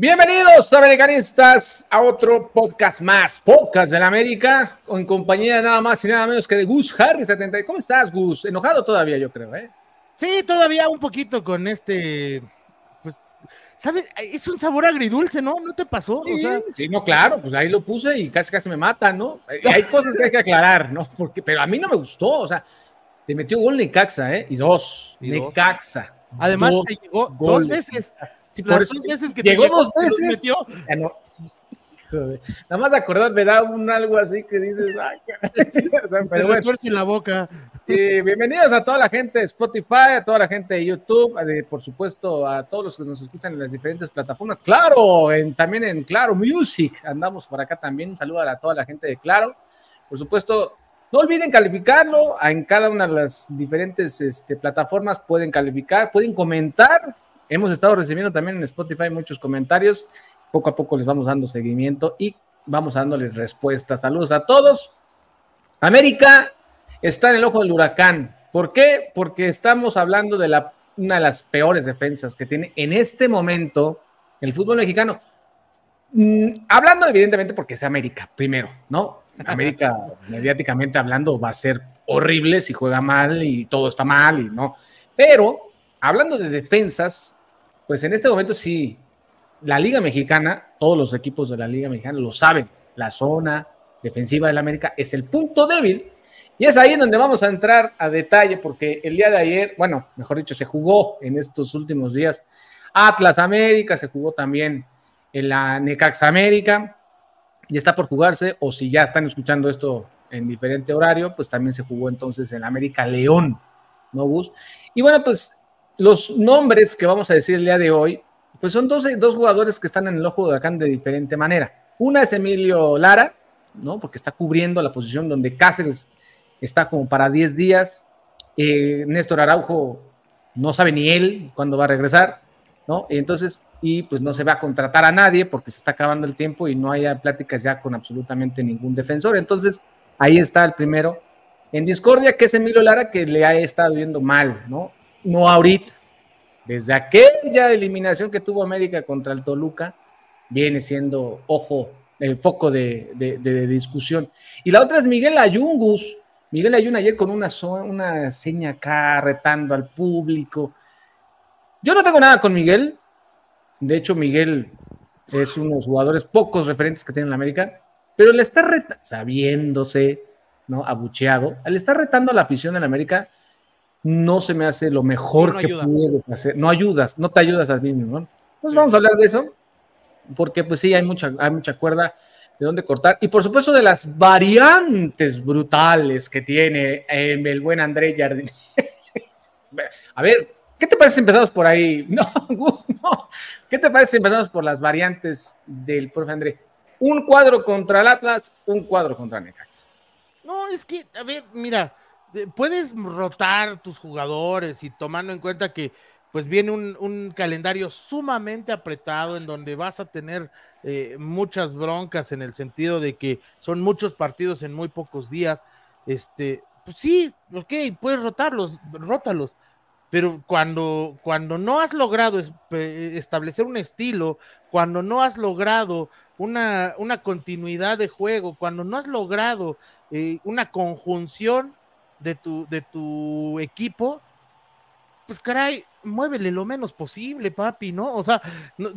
Bienvenidos, americanistas, a otro podcast más, Podcast de la América, con compañía nada más y nada menos que de Gus Harris. ¿Cómo estás, Gus? Enojado todavía, yo creo, ¿eh? Sí, todavía un poquito con este, pues, ¿sabes? Es un sabor agridulce, ¿no? ¿No te pasó? Sí, no, claro, pues ahí lo puse y casi casi me mata, ¿no? hay cosas que hay que aclarar, ¿no? Porque, pero a mí no me gustó, o sea, te metió gol Caxa, ¿eh? Y dos, de Caxa. Además, te llegó dos veces dos que llegó, dos veces. Nada más acordar me da un algo así que dices, ay, la boca. bienvenidos a toda la gente de Spotify, a toda la gente de YouTube, por supuesto a todos los que nos escuchan en las diferentes plataformas. Claro, en, también en Claro Music, andamos por acá también. Un saludo a toda la gente de Claro. Por supuesto, no olviden calificarlo en cada una de las diferentes este, plataformas. Pueden calificar, pueden comentar Hemos estado recibiendo también en Spotify muchos comentarios. Poco a poco les vamos dando seguimiento y vamos dándoles respuestas. Saludos a todos. América está en el ojo del huracán. ¿Por qué? Porque estamos hablando de la, una de las peores defensas que tiene en este momento el fútbol mexicano. Mm, hablando evidentemente porque es América, primero, ¿no? América, mediáticamente hablando, va a ser horrible si juega mal y todo está mal y no. Pero hablando de defensas, pues en este momento sí, la Liga Mexicana, todos los equipos de la Liga Mexicana lo saben, la zona defensiva del América es el punto débil y es ahí en donde vamos a entrar a detalle porque el día de ayer, bueno, mejor dicho, se jugó en estos últimos días Atlas América, se jugó también en la Necax América y está por jugarse o si ya están escuchando esto en diferente horario, pues también se jugó entonces en América León, ¿no, bus Y bueno, pues los nombres que vamos a decir el día de hoy, pues son dos jugadores que están en el ojo de acá de diferente manera. Una es Emilio Lara, ¿no? Porque está cubriendo la posición donde Cáceres está como para 10 días. Eh, Néstor Araujo no sabe ni él cuándo va a regresar, ¿no? Y Entonces, y pues no se va a contratar a nadie porque se está acabando el tiempo y no hay pláticas ya con absolutamente ningún defensor. Entonces, ahí está el primero. En discordia, que es Emilio Lara, que le ha estado viendo mal, ¿no? no ahorita, desde aquella eliminación que tuvo América contra el Toluca, viene siendo, ojo, el foco de, discusión. Y la otra es Miguel Ayungus. Miguel Ayun ayer con una, una seña acá, retando al público. Yo no tengo nada con Miguel. De hecho, Miguel es uno de los jugadores pocos referentes que tiene en la América, pero le está retando, sabiéndose, ¿no? Abucheado, le está retando a la afición en América no se me hace lo mejor que puedes hacer. No ayudas, no te ayudas a mí mismo. ¿no? pues vamos a hablar de eso, porque pues sí, hay mucha, hay mucha cuerda de dónde cortar. Y por supuesto de las variantes brutales que tiene el buen André Jardín. a ver, ¿qué te parece si empezamos por ahí? No, no. ¿Qué te parece si empezamos por las variantes del profe André? Un cuadro contra el Atlas, un cuadro contra Necaxa. No, es que, a ver, mira, puedes rotar tus jugadores y tomando en cuenta que pues viene un, calendario sumamente apretado en donde vas a tener eh, muchas broncas en el sentido de que son muchos partidos en muy pocos días. Este, pues sí, ok, puedes rotarlos, rótalos, pero cuando, cuando no has logrado establecer un estilo, cuando no has logrado una, una continuidad de juego, cuando no has logrado eh, una conjunción de tu, de tu equipo, pues caray, muévele lo menos posible, papi, ¿no? O sea, no,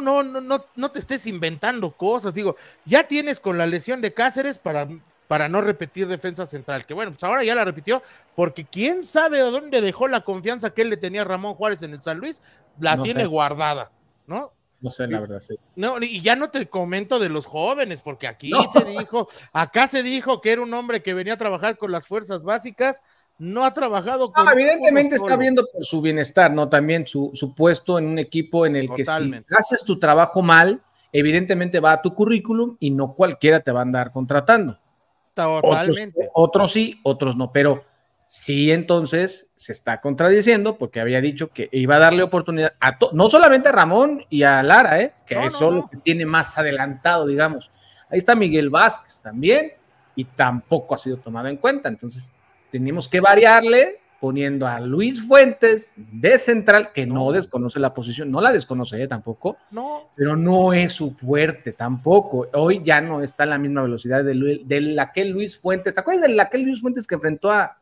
no, no, no, no te estés inventando cosas. Digo, ya tienes con la lesión de Cáceres para, para no repetir defensa central, que bueno, pues ahora ya la repitió, porque quién sabe dónde dejó la confianza que él le tenía a Ramón Juárez en el San Luis, la tiene guardada, ¿no? no sé, la verdad, sí. No, y ya no te comento de los jóvenes, porque aquí se dijo, acá se dijo que era un hombre que venía a trabajar con las fuerzas básicas, no ha trabajado con. Ah, no, evidentemente está viendo por su bienestar, ¿no? También su, su puesto en un equipo en el que si haces tu trabajo mal, evidentemente va a tu currículum y no cualquiera te va a andar contratando. Totalmente. Otros, otros sí, otros no, pero sí entonces se está contradiciendo porque había dicho que iba a darle oportunidad a no solamente a Ramón y a Lara, ¿eh? que es solo que tiene más adelantado, digamos. Ahí está Miguel Vázquez también y tampoco ha sido tomado en cuenta. Entonces, tenemos que variarle poniendo a Luis Fuentes de central, que no, desconoce la posición, no la desconoce ella ¿eh? tampoco, pero no es su fuerte tampoco. Hoy ya no está en la misma velocidad de, de la que Luis Fuentes. ¿Te acuerdas de la que Luis Fuentes que enfrentó a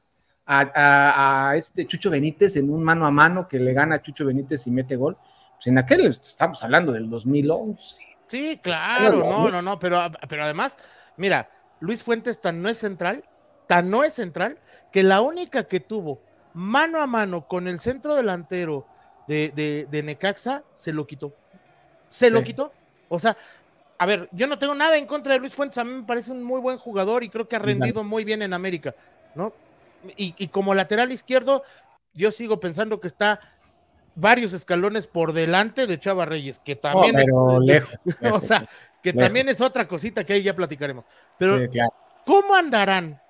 a, este Chucho Benítez en un mano a mano que le gana Chucho Benítez y mete gol. Pues en aquel estamos hablando del 2011. Sí, claro, no, no, no, pero, pero además, mira, Luis Fuentes tan no es central, tan no es central, que la única que tuvo mano a mano con el centro delantero de, Necaxa se lo quitó. Se lo quitó. O sea, a ver, yo no tengo nada en contra de Luis Fuentes, a mí me parece un muy buen jugador y creo que ha rendido muy bien en América, ¿no? y, como lateral izquierdo, yo sigo pensando que está varios escalones por delante de Chava Reyes, que oh, también, es, lejos, que también es otra cosita que ahí ya platicaremos. Pero, ¿cómo andarán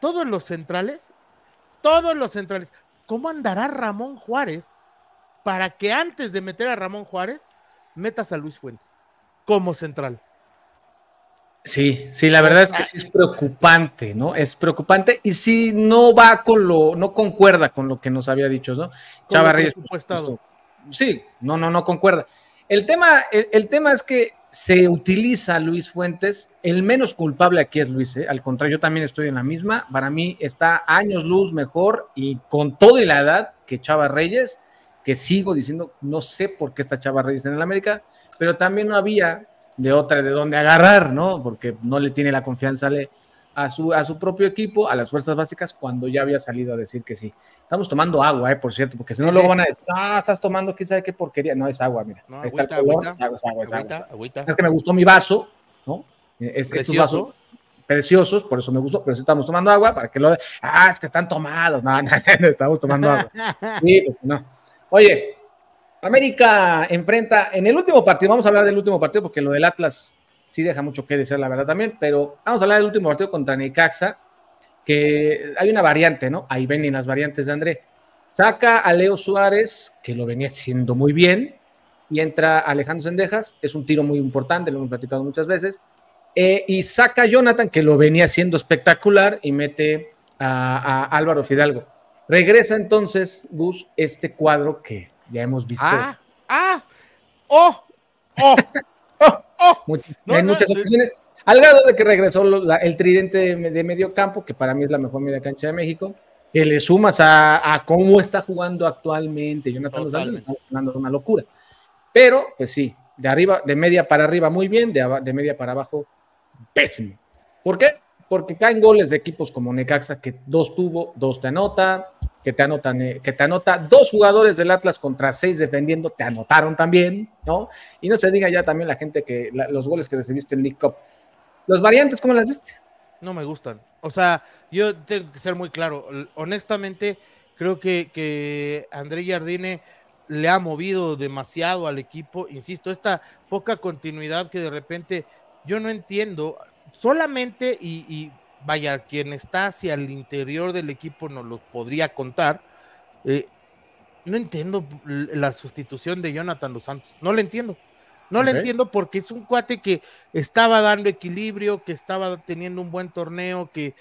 todos los centrales? Todos los centrales. ¿Cómo andará Ramón Juárez para que antes de meter a Ramón Juárez, metas a Luis Fuentes como central? Sí, sí, la verdad es que ah. sí es preocupante, ¿no? Es preocupante y sí no va con lo, no concuerda con lo que nos había dicho, ¿no? Chava Reyes. Sí, no, no, no concuerda. El tema, el, tema es que se utiliza Luis Fuentes, el menos culpable aquí es Luis, ¿eh? al contrario, yo también estoy en la misma, para mí está años luz mejor y con toda la edad que Chava Reyes, que sigo diciendo, no sé por qué está Chava Reyes en el América, pero también no había de otra, de dónde agarrar, ¿no? Porque no le tiene la confianza a su, a su propio equipo, a las fuerzas básicas, cuando ya había salido a decir que sí. Estamos tomando agua, ¿eh? Por cierto, porque si no, luego van a decir, ah, estás tomando quién sabe qué porquería. No, es agua, mira. es agua, es agua, es agua. Es que me gustó mi vaso, ¿no? Eh, estos vasos preciosos, por eso me gustó, pero si estamos tomando agua, para que lo... Ah, es que están tomados, no, no, no estamos tomando agua. Sí, pues, no. Oye, América enfrenta en el último partido, vamos a hablar del último partido porque lo del Atlas sí deja mucho que decir, la verdad también, pero vamos a hablar del último partido contra Necaxa, que hay una variante, ¿no? Ahí ven las variantes de André. Saca a Leo Suárez, que lo venía haciendo muy bien, y entra Alejandro Sendejas, es un tiro muy importante, lo hemos platicado muchas veces, eh, y saca a Jonathan, que lo venía haciendo espectacular, y mete a, a Álvaro Fidalgo. Regresa entonces, Gus, este cuadro que ya hemos visto. Ah, ah, oh, oh, oh, oh. muchas ocasiones. al grado de que regresó el tridente de, medio campo, que para mí es la mejor media cancha de México, que le sumas a, cómo está jugando actualmente. Jonathan estamos está de una locura. Pero, pues sí, de arriba, de media para arriba muy bien, de, de media para abajo pésimo. ¿Por qué? Porque caen goles de equipos como Necaxa, que dos tuvo, dos te anota, que te anotan, eh, que te anota dos jugadores del Atlas contra seis defendiendo, te anotaron también, ¿no? Y no se diga ya también la gente que los goles que recibiste en League Cup. Los variantes, ¿cómo las viste? No me gustan. O sea, yo tengo que ser muy claro. Honestamente, creo que, que André Jardine le ha movido demasiado al equipo. Insisto, esta poca continuidad que de repente yo no entiendo. Solamente, y vaya, quien está hacia el interior del equipo nos lo podría contar. Eh, no entiendo la sustitución de Jonathan Dos Santos, no le entiendo. No lo entiendo porque es un cuate que estaba dando equilibrio, que estaba teniendo un buen torneo, que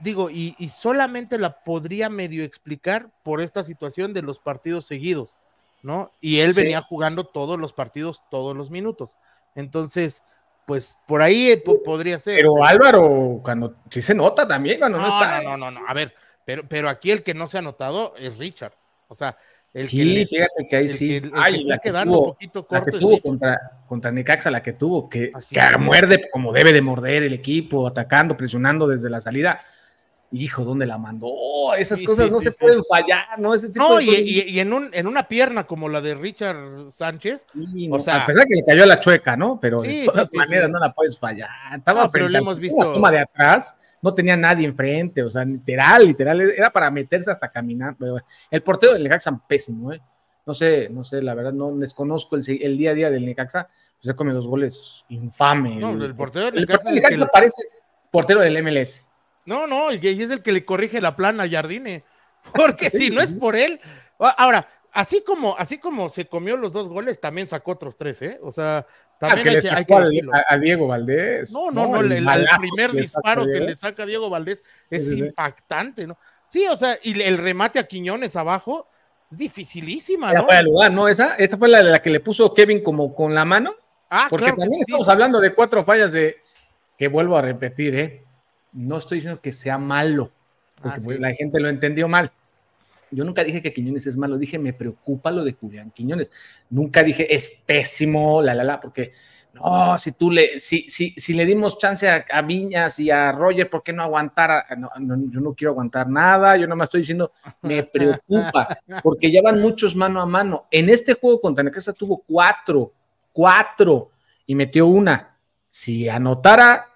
digo, y, solamente la podría medio explicar por esta situación de los partidos seguidos, ¿no? Y él venía jugando todos los partidos, todos los minutos. Entonces, pues por ahí eh, podría ser. Pero Álvaro, cuando sí se nota también, cuando no, está. No, no, no, no, a ver, pero, pero aquí el que no se ha notado es Richard. O sea, el sí, que fíjate que ahí sí. El que la, tuvo, un poquito corto la que tuvo contra, contra la que tuvo, que, que muerde como debe de morder el equipo, atacando, presionando desde la salida hijo, ¿dónde la mandó? Oh, esas cosas no se pueden fallar, ¿no? Ese tipo y, en, una pierna como la de Richard Sánchez. o sea, a pesar que le cayó a la chueca, ¿no? Pero de todas maneras no la puedes fallar. Estaba frente pero le hemos visto. Toma de atrás, no tenía nadie enfrente, o sea, literal, literal, era para meterse hasta caminar. el portero del Necaxa, pésimo, ¿eh? No sé, no sé, la verdad, no desconozco el, día a día del Necaxa, pues se come los goles infames. No, el, portero del Necaxa, parece portero del MLS. No, no, y es el que le corrige la plana a Jardine. Porque si no es por él. Ah, ahora, así como, así como se comió los dos goles, también sacó otros tres, ¿eh? O sea, ah, también hay, que, a, Diego Valdés. No, no, no, el, primer disparo que le saca Diego Valdés es impactante, ¿no? Sí, o sea, y el remate a Quiñones abajo es dificilísima, ¿no? Fue lugar, ¿no? Esa, esa fue la, la que le puso Kevin como con la mano. Ah, Porque también estamos hablando de cuatro fallas de que vuelvo a repetir, ¿eh? no estoy diciendo que sea malo, porque ah, pues, la gente lo entendió mal. Yo nunca dije que Quiñones es malo, dije me preocupa lo de Julián Quiñones. Nunca dije es pésimo, la la la, porque no, si tú le, si, si, si le dimos chance a, Viñas y a Roger, ¿por qué no aguantara? yo no quiero aguantar nada, yo nada más estoy diciendo, me preocupa, porque ya van muchos mano a mano. En este juego contra Necaxa tuvo cuatro, cuatro, y metió una. Si anotara,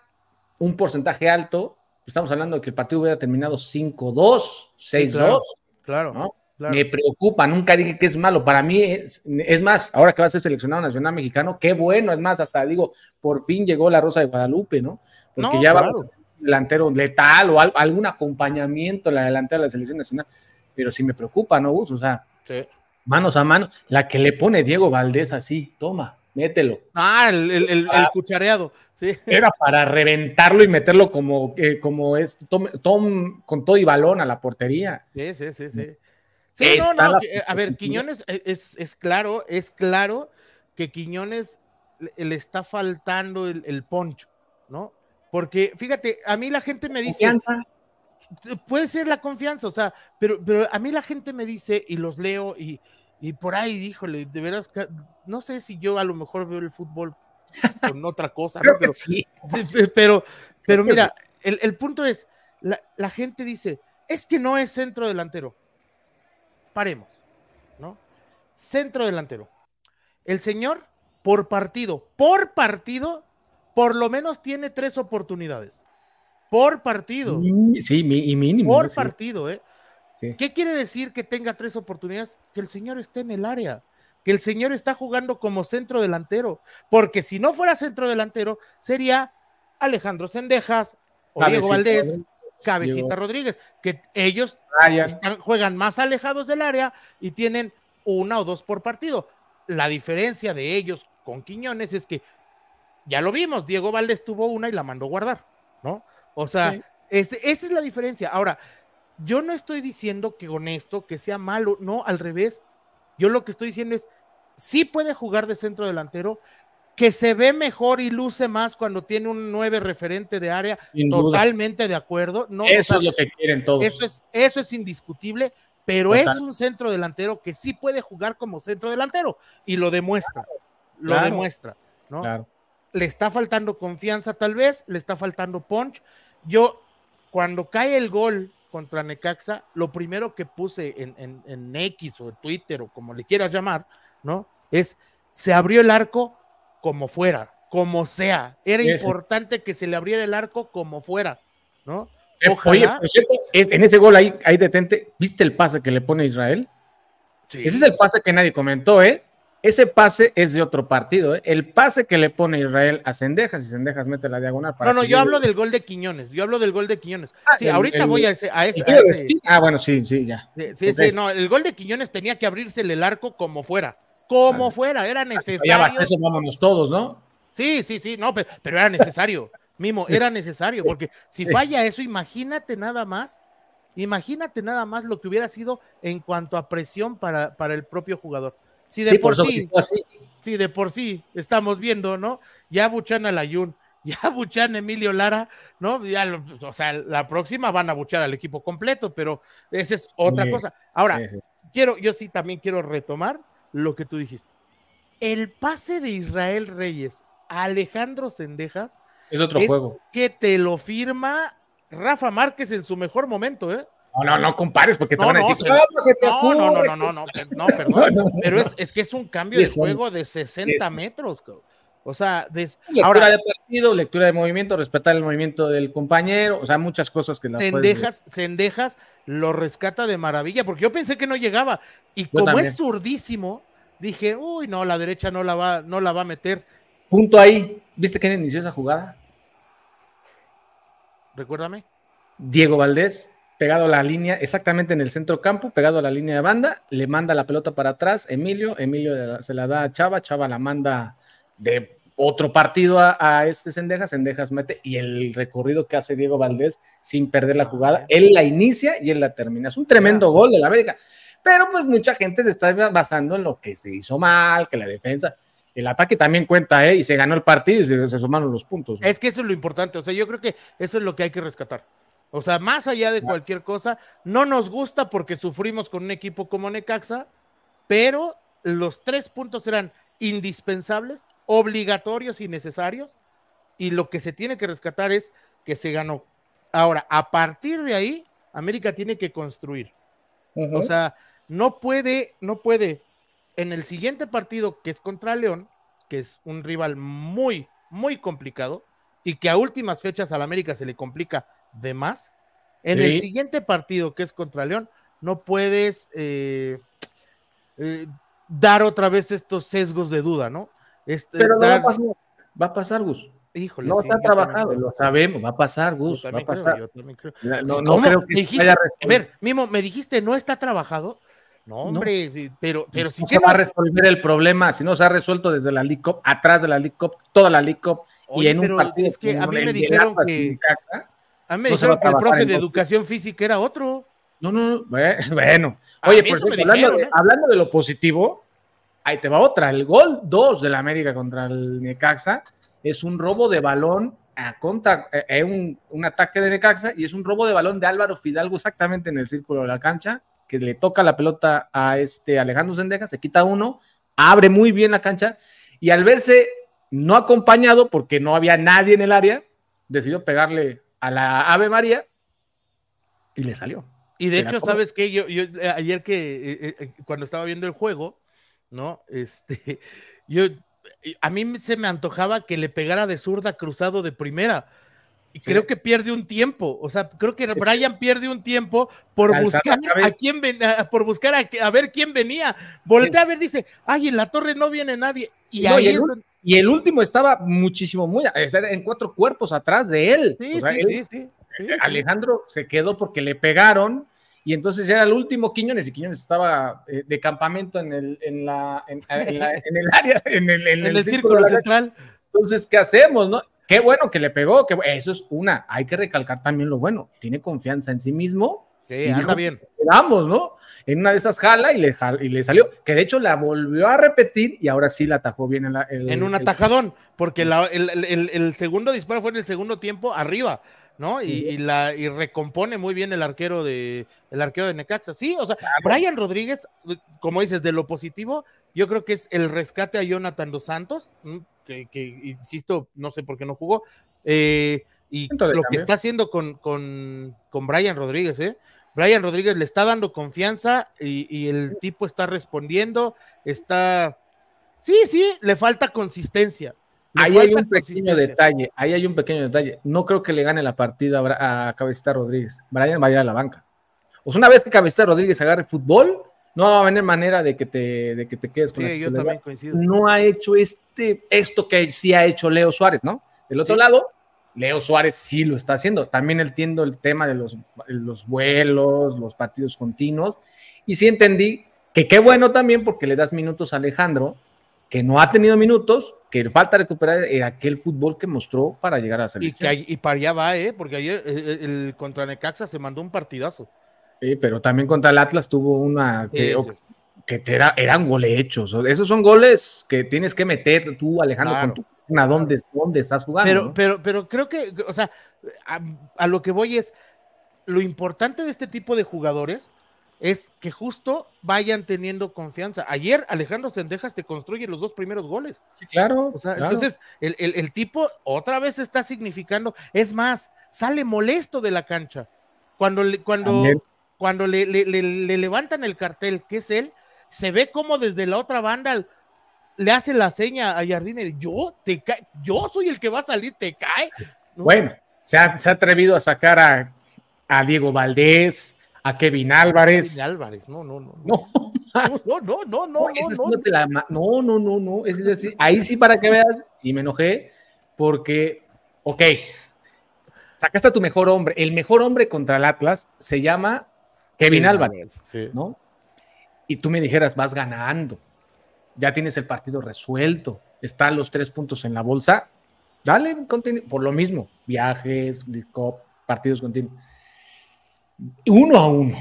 un porcentaje alto, estamos hablando de que el partido hubiera terminado 5-2, 6-2. claro, Me preocupa, nunca dije que es malo. Para mí, es, más, ahora que va a ser seleccionado nacional mexicano, qué bueno, es más, hasta digo, por fin llegó la Rosa de Guadalupe, ¿no? Porque ya va delantero letal o algún acompañamiento la delantera de la selección nacional. Pero sí me preocupa, ¿no, Gus? O sea, manos a mano, la que le pone Diego Valdés así, toma, mételo. Ah, el ah. cuchareado. Era para reventarlo y meterlo como, eh, como es Tom, con todo y balón a la portería. Sí, sí, sí, sí. sí no, a ver, Quiñones eh, es, claro, es claro que Quiñones le, está faltando el, poncho, ¿no? Porque, fíjate, a mí la gente me dice. Confianza. Puede ser la confianza, o sea, pero, pero a mí la gente me dice, y los leo, y, y por ahí, híjole, de veras, no sé si yo a lo mejor veo el fútbol con otra cosa. Pero, sí. pero, pero, mira, el, punto es, la, gente dice, es que no es centro delantero. Paremos, ¿no? Centro delantero. El señor, por partido, por partido, por lo menos tiene tres oportunidades. Por partido. Sí, y mínimo. Por partido, ¿eh? ¿Qué quiere decir que tenga tres oportunidades? Que el señor esté en el área que el señor está jugando como centro delantero, porque si no fuera centro delantero, sería Alejandro Sendejas o Diego Valdés, Cabecita Rodríguez, que ellos juegan más alejados del área y tienen una o dos por partido. La diferencia de ellos con Quiñones es que ya lo vimos, Diego Valdés tuvo una y la mandó guardar, ¿no? O sea, esa es la diferencia. Ahora, yo no estoy diciendo que con esto, que sea malo, no, al revés. Yo lo que estoy diciendo es, sí puede jugar de centro delantero, que se ve mejor y luce más cuando tiene un 9 referente de área, totalmente de acuerdo. No, eso es lo que quieren todos. Eso es, eso es indiscutible, pero es un centro delantero que sí puede jugar como centro delantero y lo demuestra. lo demuestra, ¿no? Le está faltando confianza tal vez, le está faltando punch. Yo, cuando cae el gol contra Necaxa, lo primero que puse en, en X o Twitter o como le quieras llamar, ¿no? Es, se abrió el arco como fuera, como sea. Era importante que se le abriera el arco como fuera, ¿no? Eh, Ojalá. Oye, por cierto, en ese gol ahí, ahí detente, ¿viste el pase que le pone Israel? Sí. Ese es el pase que nadie comentó, ¿eh? Ese pase es de otro partido, ¿eh? El pase que le pone Israel a Sendejas y Sendejas mete la diagonal. Para no, no, yo hablo del gol de Quiñones, yo hablo del gol de Quiñones. Ah, sí, ahorita voy a ese. Ah, bueno, sí, sí, ya. Sí, no, el gol de Quiñones tenía que abrirse el arco como fuera como fuera, era necesario. Ya vámonos todos, ¿no? Sí, sí, sí, no, pero, era necesario, Mimo, era necesario, porque si falla eso, imagínate nada más, imagínate nada más lo que hubiera sido en cuanto a presión para, para el propio jugador. Si de por, sí, si de por sí estamos viendo, ¿no? Ya buchan a Jun ya buchan a Emilio Lara, ¿no? Ya, o sea, la próxima van a buchar al equipo completo, pero esa es otra cosa. Ahora, quiero, yo sí también quiero retomar lo que tú dijiste. El pase de Israel Reyes a Alejandro Sendejas es otro es Que te lo firma Rafa Márquez en su mejor momento, ¿eh? No, no, no compares porque te no, ah, pues no, no, no, no, no, no, perdón. pero es, es, que es un cambio de juego de 60 metros, cabrón. O sea, lectura de partido, lectura de movimiento, respetar el movimiento del compañero, o sea, muchas cosas que las Sendejas, lo rescata de maravilla, porque yo pensé que no llegaba y como es zurdísimo, dije, "Uy, no, la derecha no la va no la va a meter." Punto ahí. ¿Viste quién inició esa jugada? Recuérdame. Diego Valdés, pegado a la línea, exactamente en el centro campo, pegado a la línea de banda, le manda la pelota para atrás, Emilio, Emilio se la da a Chava, Chava la manda de otro partido a, este Sendejas, Sendejas mete y el recorrido que hace Diego Valdés sin perder la jugada, él la inicia y él la termina. Es un tremendo gol de la América. Pero pues mucha gente se está basando en lo que se hizo mal, que la defensa, el ataque también cuenta, ¿eh? Y se ganó el partido y se, sumaron los puntos. Es que eso es lo importante, o sea, yo creo que eso es lo que hay que rescatar. O sea, más allá de cualquier cosa, no nos gusta porque sufrimos con un equipo como Necaxa, pero los tres puntos eran indispensables obligatorios y necesarios, y lo que se tiene que rescatar es que se ganó. Ahora, a partir de ahí, América tiene que construir. O sea, no puede, no puede. En el siguiente partido, que es contra León, que es un rival muy, muy complicado, y que a últimas fechas al América se le complica de más, en el siguiente partido, que es contra León, no puedes eh, eh, dar otra vez estos sesgos de duda, ¿no? Este, pero va a pasar. Gus. Híjole, no está trabajado, lo sabemos, va a pasar, Gus, va a pasar. No, creo que a Mimo, me dijiste no está trabajado. No, hombre, eh, pero, pero si no se va a resolver el problema, si no se ha resuelto desde la LICOP, atrás de la LICOP toda la LICOP y en un partido es que a mí me dijeron que a mí el profe de educación física era otro. No, no, bueno. Oye, por ¿eh? hablando de lo positivo, ahí te va otra. El gol 2 de la América contra el Necaxa es un robo de balón a contra, eh, eh, un, ataque de Necaxa y es un robo de balón de Álvaro Fidalgo exactamente en el círculo de la cancha, que le toca la pelota a este Alejandro Sendeja, se quita uno, abre muy bien la cancha y al verse no acompañado porque no había nadie en el área, decidió pegarle a la Ave María y le salió. Y de hecho, ¿sabes qué? Yo, eh, ayer que cuando estaba viendo el juego, ¿no? Este, yo, eh, a mí se me antojaba que le pegara de zurda cruzado de primera. Y creo que pierde un tiempo, o sea, creo que Brian pierde un tiempo por ah, buscar a quién por buscar a, ver quién venía. Voltea a ver, dice, ay, en la torre no viene nadie. Y, el, último estaba muchísimo, muy, en cuatro cuerpos atrás de él. Sí, sí, eh, sí, Alejandro se quedó porque le pegaron y entonces era el último Quiñones, y Quiñones estaba eh, de campamento en el, en la, en, el área, en el, círculo, central. Entonces, ¿qué hacemos? No? Qué bueno que le pegó, que eso es una, hay que recalcar también lo bueno, tiene confianza en sí mismo. Sí, y bien. Vamos, ¿no? En una de esas jala y le, y le salió, que de hecho la volvió a repetir y ahora sí la atajó bien. en un atajadón, porque el, el segundo disparo fue en el segundo tiempo arriba. ¿no? Y, la, y recompone muy bien el arquero de el arquero de Necaxa. Sí, o sea, Brian Rodríguez, eh, como dices, de lo positivo, yo creo que es el rescate a Jonathan dos Santos, mm, que, insisto, no sé por qué no jugó. Eh, y lo que está haciendo con, Brian Rodríguez, ¿eh? Brian Rodríguez le está dando confianza y, el tipo está respondiendo, está. Sí, sí, le falta consistencia, Ahí hay un pequeño detalle, ahí hay un pequeño detalle. No creo que le gane la partida a Cabecita Rodríguez. Brian va a ir a la banca. Pues una vez que Cabecita Rodríguez agarre fútbol, no va a haber manera de que te, de que te quedes con sí, yo también coincido. No ha hecho este, esto que sí ha hecho Leo Suárez, ¿no? Del otro lado, Leo Suárez sí lo está haciendo. También entiendo el tema de los, los vuelos, los partidos continuos. Y sí entendí que qué bueno también porque le das minutos a Alejandro que no ha tenido minutos, que falta recuperar eh, aquel fútbol que mostró para llegar a salir. Y, y, para allá va, ¿eh? porque ayer eh, eh, el, contra Necaxa se mandó un partidazo. Sí, pero también contra el Atlas tuvo una que, era, eran goles hechos. Esos son goles que tienes que meter tú, Alejandro, con tu a dónde, estás jugando. Pero, pero, pero creo que, o sea, a lo que voy es, lo importante de este tipo de jugadores es que justo vayan teniendo confianza. Ayer Alejandro Sendejas te construye los dos primeros goles. Sí, claro, Entonces, el, tipo otra vez está significando, es más, sale molesto de la cancha. Cuando le, cuando, cuando le, levantan el cartel, que es él, se ve como desde la otra banda le hace la seña a Jardín, yo te cae, yo soy el que va a salir, te cae. Bueno, se ha, se ha atrevido a sacar a, a Diego Valdés, a Kevin Álvarez. Kevin Álvarez, no, no, no. No, no, no, no, no. No, no, no, no. Es decir, ahí sí para que veas, sí me enojé, porque, ok, sacaste a tu mejor hombre. El mejor hombre contra el Atlas se llama Kevin Álvarez, ¿no? Y tú me dijeras, vas ganando, ya tienes el partido resuelto, están los tres puntos en la bolsa, dale, por lo mismo, viajes, partidos continuos uno a uno.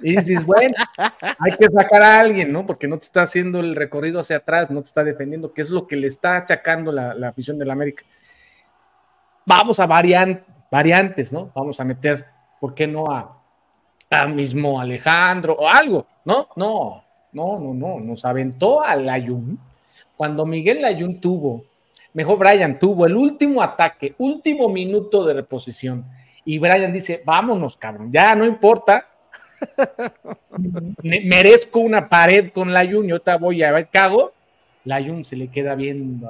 Y dices, bueno, hay que sacar a alguien, ¿no? Porque no te está haciendo el recorrido hacia atrás, no te está defendiendo, que es lo que le está achacando la, la afición del América. Vamos a variantes, ¿no? Vamos a meter, ¿por qué no a, a mismo Alejandro o algo? No, no, no, no, no. Nos aventó a Layun. Cuando Miguel Layun tuvo, mejor Brian tuvo el último ataque, último minuto de reposición y Brian dice, vámonos, cabrón, ya no importa. Merezco una pared con la Jun yo voy a ver, cago. La Jun se le queda viendo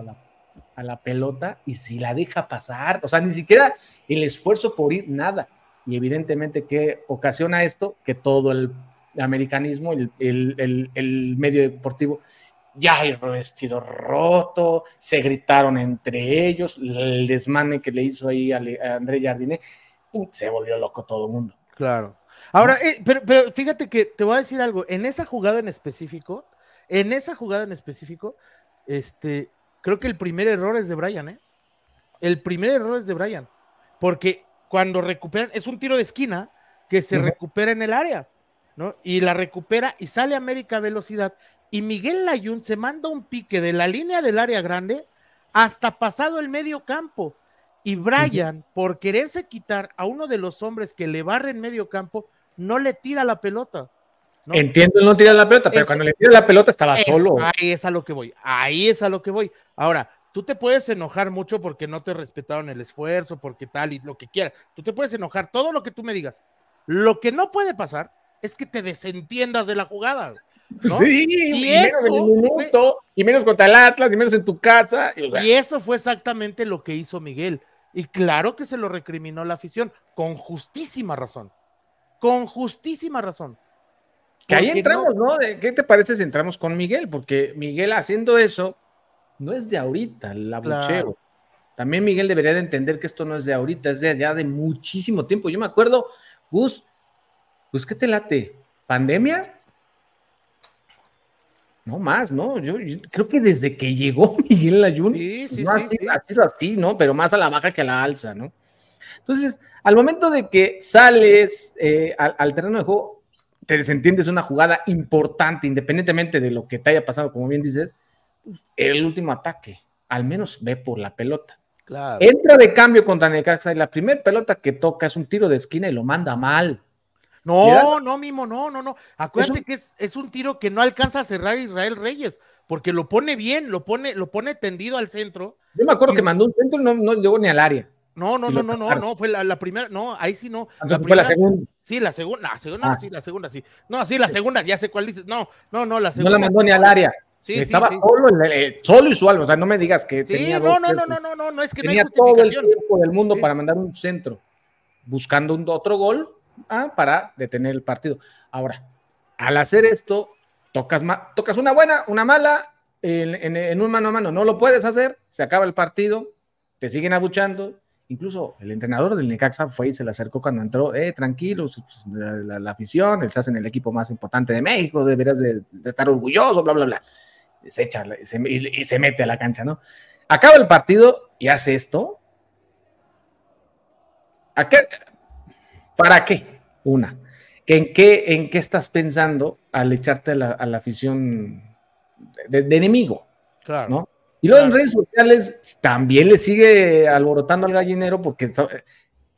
a la, pelota y si la deja pasar, o sea, ni siquiera el esfuerzo por ir, nada. Y evidentemente, que ocasiona esto? Que todo el americanismo, el, medio deportivo, ya hay vestido roto, se gritaron entre ellos, el desmane que le hizo ahí a, André Jardiné se volvió loco todo el mundo. Claro. Ahora, eh, pero, fíjate que te voy a decir algo, en esa jugada en específico, en esa jugada en específico, este, creo que el primer error es de Brian, ¿eh? El primer error es de Brian, porque cuando recuperan, es un tiro de esquina que se recupera en el área, ¿no? Y la recupera y sale América velocidad. Y Miguel Layún se manda un pique de la línea del área grande hasta pasado el medio campo y Brian, por quererse quitar a uno de los hombres que le barre en medio campo, no le tira la pelota. Entiendo, no tira la pelota, pero cuando le tira la pelota estaba solo. Ahí es a lo que voy, ahí es a lo que voy. Ahora, tú te puedes enojar mucho porque no te respetaron el esfuerzo, porque tal y lo que quieras. Tú te puedes enojar todo lo que tú me digas. Lo que no puede pasar es que te desentiendas de la jugada. Pues sí, y, menos en un minuto, y menos contra el Atlas, y menos en tu casa. y eso fue exactamente lo que hizo Miguel. Y claro que se lo recriminó la afición, con justísima razón. Con justísima razón. Que ahí entramos, no? ¿Qué te parece si entramos con Miguel? Porque Miguel haciendo eso no es de ahorita, el abucheo. También Miguel debería de entender que esto no es de ahorita, es de allá de muchísimo tiempo. Yo me acuerdo, Gus, Gus pues, ¿qué te late? ¿Pandemia? No más, ¿no? Yo, creo que desde que llegó Miguel Ayun, ha, sido, así, ¿no? Pero más a la baja que a la alza, ¿no? Entonces, al momento de que sales eh, al, terreno de juego, te desentiendes una jugada importante, independientemente de lo que te haya pasado, como bien dices, pues, el último ataque, al menos ve por la pelota. Claro. Entra de cambio contra Necaxa y la primera pelota que toca es un tiro de esquina y lo manda mal. No, no, Mimo, no, no, no. Acuérdate que es, es, un tiro que no alcanza a cerrar Israel Reyes, porque lo pone bien, lo pone, lo pone tendido al centro. Yo me acuerdo que mandó un centro y no, no llegó ni al área. No, no, no, no, no, no, fue la, primera, no, ahí sí no. La pues, fue la segunda. Sí, la segunda, la ah. segunda, sí, la segunda, sí. No, sí, la segunda, ya sé cuál dices. No, no, no, la segunda. No la mandó ni al área. estaba sí. Solo, eh, solo, y su alma, o sea, no me digas que tenía no, Sí, no, no, no, no, no, no, es que tenía no hay todo el tiempo del mundo para mandar un centro, buscando un otro gol Ah, para detener el partido. Ahora, al hacer esto, tocas, tocas una buena, una mala, en, un mano a mano, no lo puedes hacer, se acaba el partido, te siguen abuchando. Incluso el entrenador del Necaxa fue y se le acercó cuando entró, eh, tranquilo pues, la, afición, estás en el equipo más importante de México, deberías de, estar orgulloso, bla, bla, bla. Se echa y, se mete a la cancha, ¿no? Acaba el partido y hace esto. qué? ¿Para qué? Una. ¿En qué, en qué estás pensando al echarte a la, afición de, enemigo? Claro. ¿no? Y luego en redes sociales también le sigue alborotando al gallinero porque eh,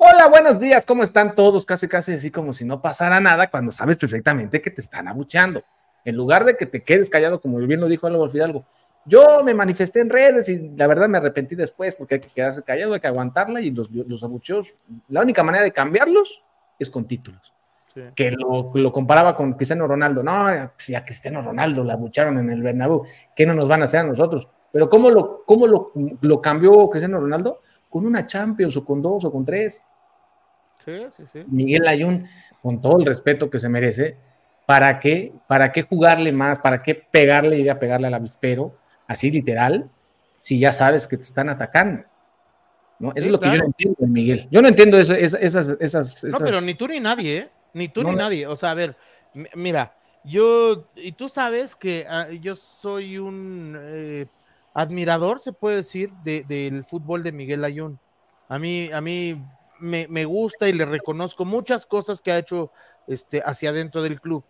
Hola, buenos días, ¿cómo están todos? Casi, casi así como si no pasara nada cuando sabes perfectamente que te están abucheando. En lugar de que te quedes callado, como bien lo dijo Álvaro Fidalgo, yo me manifesté en redes y la verdad me arrepentí después porque hay que quedarse callado, hay que aguantarla y los abucheos, la única manera de cambiarlos es con títulos. Que lo, comparaba con Cristiano Ronaldo. No, si a Cristiano Ronaldo la bucharon en el Bernabéu, ¿qué no nos van a hacer a nosotros? Pero ¿cómo lo, lo, cambió Cristiano Ronaldo? Con una Champions o con dos o con tres. sí, Miguel Ayun, con todo el respeto que se merece, ¿para qué? ¿Para qué jugarle más? ¿Para qué pegarle y ir a pegarle al avispero? Así literal, si ya sabes que te están atacando. ¿no? Eso es lo que yo no entiendo, Miguel. Yo no entiendo esas, No, pero ni tú ni nadie, ¿eh? Ni tú ni nadie. O sea, a ver, mira, yo, y tú sabes que ah, yo soy un eh, admirador, se puede decir, del fútbol de Miguel Ayun. A mí, a mí me, gusta y le reconozco muchas cosas que ha hecho este, hacia adentro del club.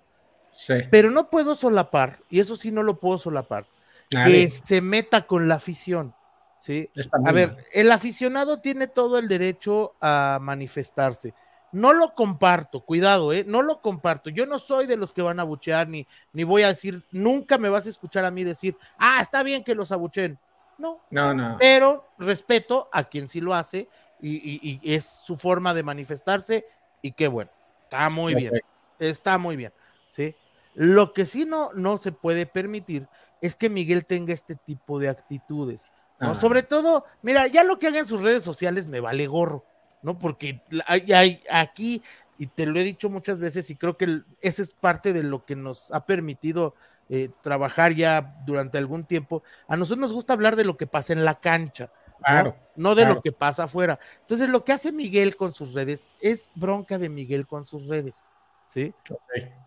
Sí. Pero no puedo solapar, y eso sí no lo puedo solapar, que se meta con la afición. ¿sí? A ver, el aficionado tiene todo el derecho a manifestarse. No lo comparto, cuidado, ¿eh? No lo comparto. Yo no soy de los que van a abuchear ni, ni voy a decir, nunca me vas a escuchar a mí decir, ah, está bien que los abucheen. No, no, no. Pero respeto a quien sí lo hace y, es su forma de manifestarse y qué bueno. Está muy bien, está muy bien, ¿sí? Lo que sí no, no se puede permitir es que Miguel tenga este tipo de actitudes. Sobre todo, mira, ya lo que hagan sus redes sociales me vale gorro, ¿no? Porque hay, aquí, y te lo he dicho muchas veces, y creo que esa ese es parte de lo que nos ha permitido eh, trabajar ya durante algún tiempo, a nosotros nos gusta hablar de lo que pasa en la cancha. ¿no? de lo que pasa afuera. Entonces, lo que hace Miguel con sus redes es bronca de Miguel con sus redes. ¿Sí?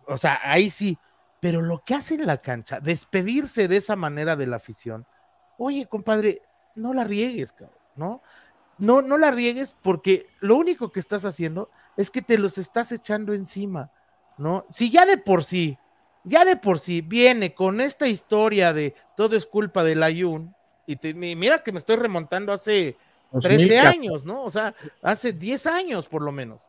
O sea, ahí sí. Pero lo que hace en la cancha, despedirse de esa manera de la afición, oye, compadre, no la riegues, ¿no? No, no la riegues porque lo único que estás haciendo es que te los estás echando encima, ¿no? Si ya de por sí, ya de por sí viene con esta historia de todo es culpa del Ayun, y, te, mira que me estoy remontando hace 13 años, ¿no? O sea, hace 10 años por lo menos.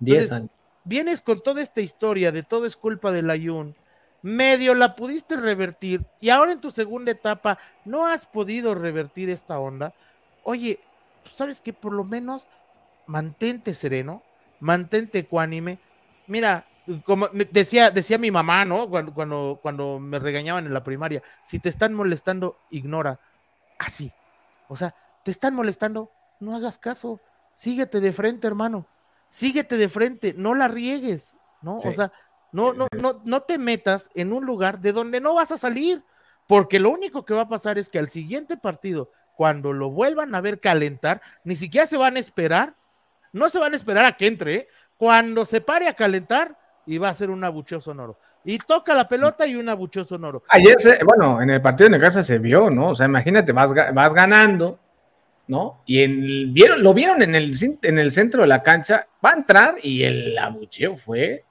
10 años. Vienes con toda esta historia de todo es culpa del Ayun, medio la pudiste revertir y ahora en tu segunda etapa no has podido revertir esta onda, oye, pues, sabes que por lo menos mantente sereno, mantente ecuánime. Mira, como decía, decía mi mamá, ¿no? Cuando, cuando, cuando me regañaban en la primaria, si te están molestando, ignora. Así. O sea, te están molestando, no hagas caso. Síguete de frente, hermano. Síguete de frente, no la riegues, ¿no? O sea, no, eh, no, no, te metas en un lugar de donde no vas a salir, porque lo único que va a pasar es que al siguiente partido, cuando lo vuelvan a ver calentar, ni siquiera se van a esperar, no se van a esperar a que entre, ¿eh? cuando se pare a calentar y va a ser un abucheo sonoro. Y toca la pelota y un abucheo sonoro. Ayer, se, bueno, en el partido de casa se vio, ¿no? O sea, imagínate, vas, vas ganando, ¿no? Y en, lo vieron en el, en el centro de la cancha, va a entrar y el abucheo fue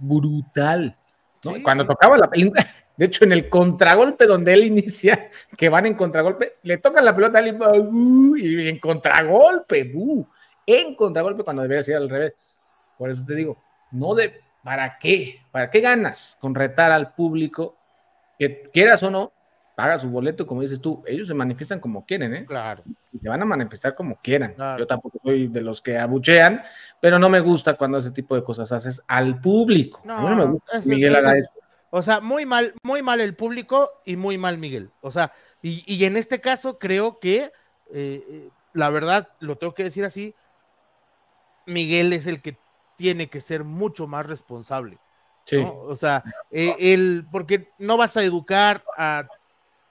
brutal. Cuando tocaba la película, de hecho, en el contragolpe donde él inicia, que van en contragolpe, le tocan la pelota y, en contragolpe, en contragolpe cuando debería ser al revés. Por eso te digo, no de, ¿para qué? ¿Para qué ganas con retar al público? Que quieras o no, paga su boleto, como dices tú, ellos se manifiestan como quieren, ¿eh? Claro. Y se van a manifestar como quieran. Yo tampoco soy de los que abuchean, pero no me gusta cuando ese tipo de cosas haces al público. No, me gusta. Miguel eso. O sea, muy mal, muy mal el público y muy mal Miguel. O sea, y, y en este caso creo que, eh, eh, la verdad, lo tengo que decir así, Miguel es el que tiene que ser mucho más responsable. Sí. O sea, eh, él, porque no vas a educar a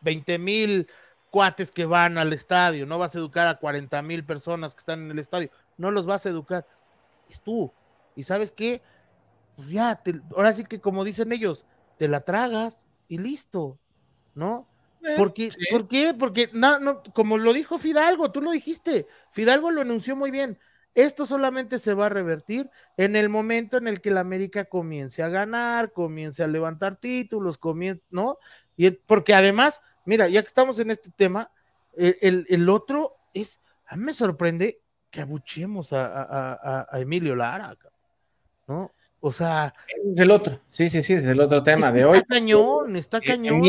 20 mil cuates que van al estadio, no vas a educar a 40 mil personas que están en el estadio, no los vas a educar, es tú. Y sabes qué, pues ya, ahora sí que como dicen ellos, te la tragas y listo, ¿no? Eh, porque, ¿Por qué? Porque, no, como lo dijo Fidalgo, tú lo dijiste, Fidalgo lo anunció muy bien, esto solamente se va a revertir en el momento en el que la América comience a ganar, comience a levantar títulos, ¿no? Y porque además Mira, ya que estamos en este tema, el, otro es, a mí me sorprende que abuchemos a, a, a, Emilio Lara, ¿no? O sea. Es el otro, sí, sí, sí, es el otro tema de hoy. Está cañón, está eh, cañón.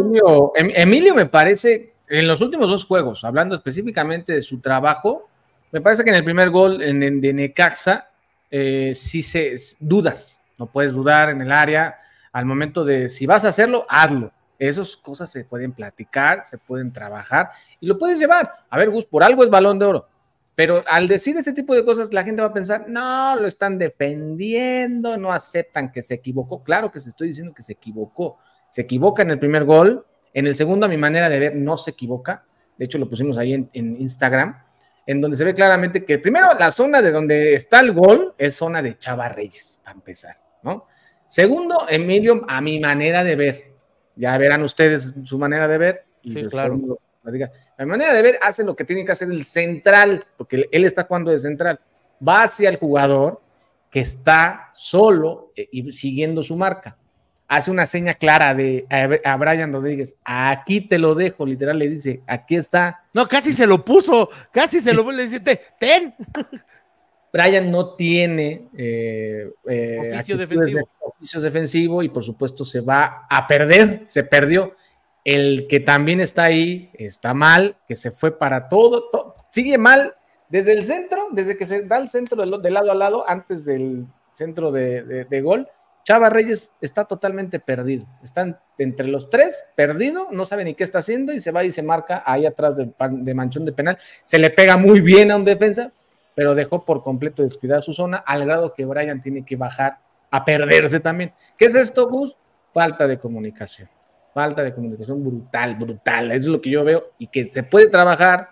Em, Emilio, me parece, en los últimos dos juegos, hablando específicamente de su trabajo, me parece que en el primer gol de Necaxa, eh, sí se dudas, no puedes dudar en el área. Al momento de si vas a hacerlo, hazlo. Esas cosas se pueden platicar, se pueden trabajar y lo puedes llevar. A ver, Gus, por algo es balón de oro. Pero al decir ese tipo de cosas, la gente va a pensar, no, lo están defendiendo, no aceptan que se equivocó. Claro que se estoy diciendo que se equivocó. Se equivoca en el primer gol, en el segundo, a mi manera de ver, no se equivoca. De hecho, lo pusimos ahí en, Instagram, en donde se ve claramente que primero la zona de donde está el gol es zona de Chava Reyes, para empezar, ¿no? Segundo, medio, a mi manera de ver, ya verán ustedes su manera de ver. sí, claro. La manera de ver, hace lo que tiene que hacer el central, porque él está jugando de central. Va hacia el jugador que está solo eh, y siguiendo su marca. Hace una seña clara de a Brian Rodríguez, aquí te lo dejo, literal le dice, aquí está. No, casi se lo puso, casi se lo le dice, ten. Brian no tiene eh, eh, oficio defensivo defensivo y por supuesto se va a perder, se perdió. El que también está ahí está mal, que se fue para todo, sigue mal desde el centro, desde que se da el centro de, lado a lado, antes del centro de, gol. Chava Reyes está totalmente perdido. Están entre los tres, perdido, no sabe ni qué está haciendo y se va y se marca ahí atrás de, manchón de penal. Se le pega muy bien a un defensa, pero dejó por completo descuidar su zona al grado que Brian tiene que bajar a perderse también. ¿Qué es esto, Gus? Falta de comunicación. Falta de comunicación brutal, brutal. Eso es lo que yo veo y que se puede trabajar,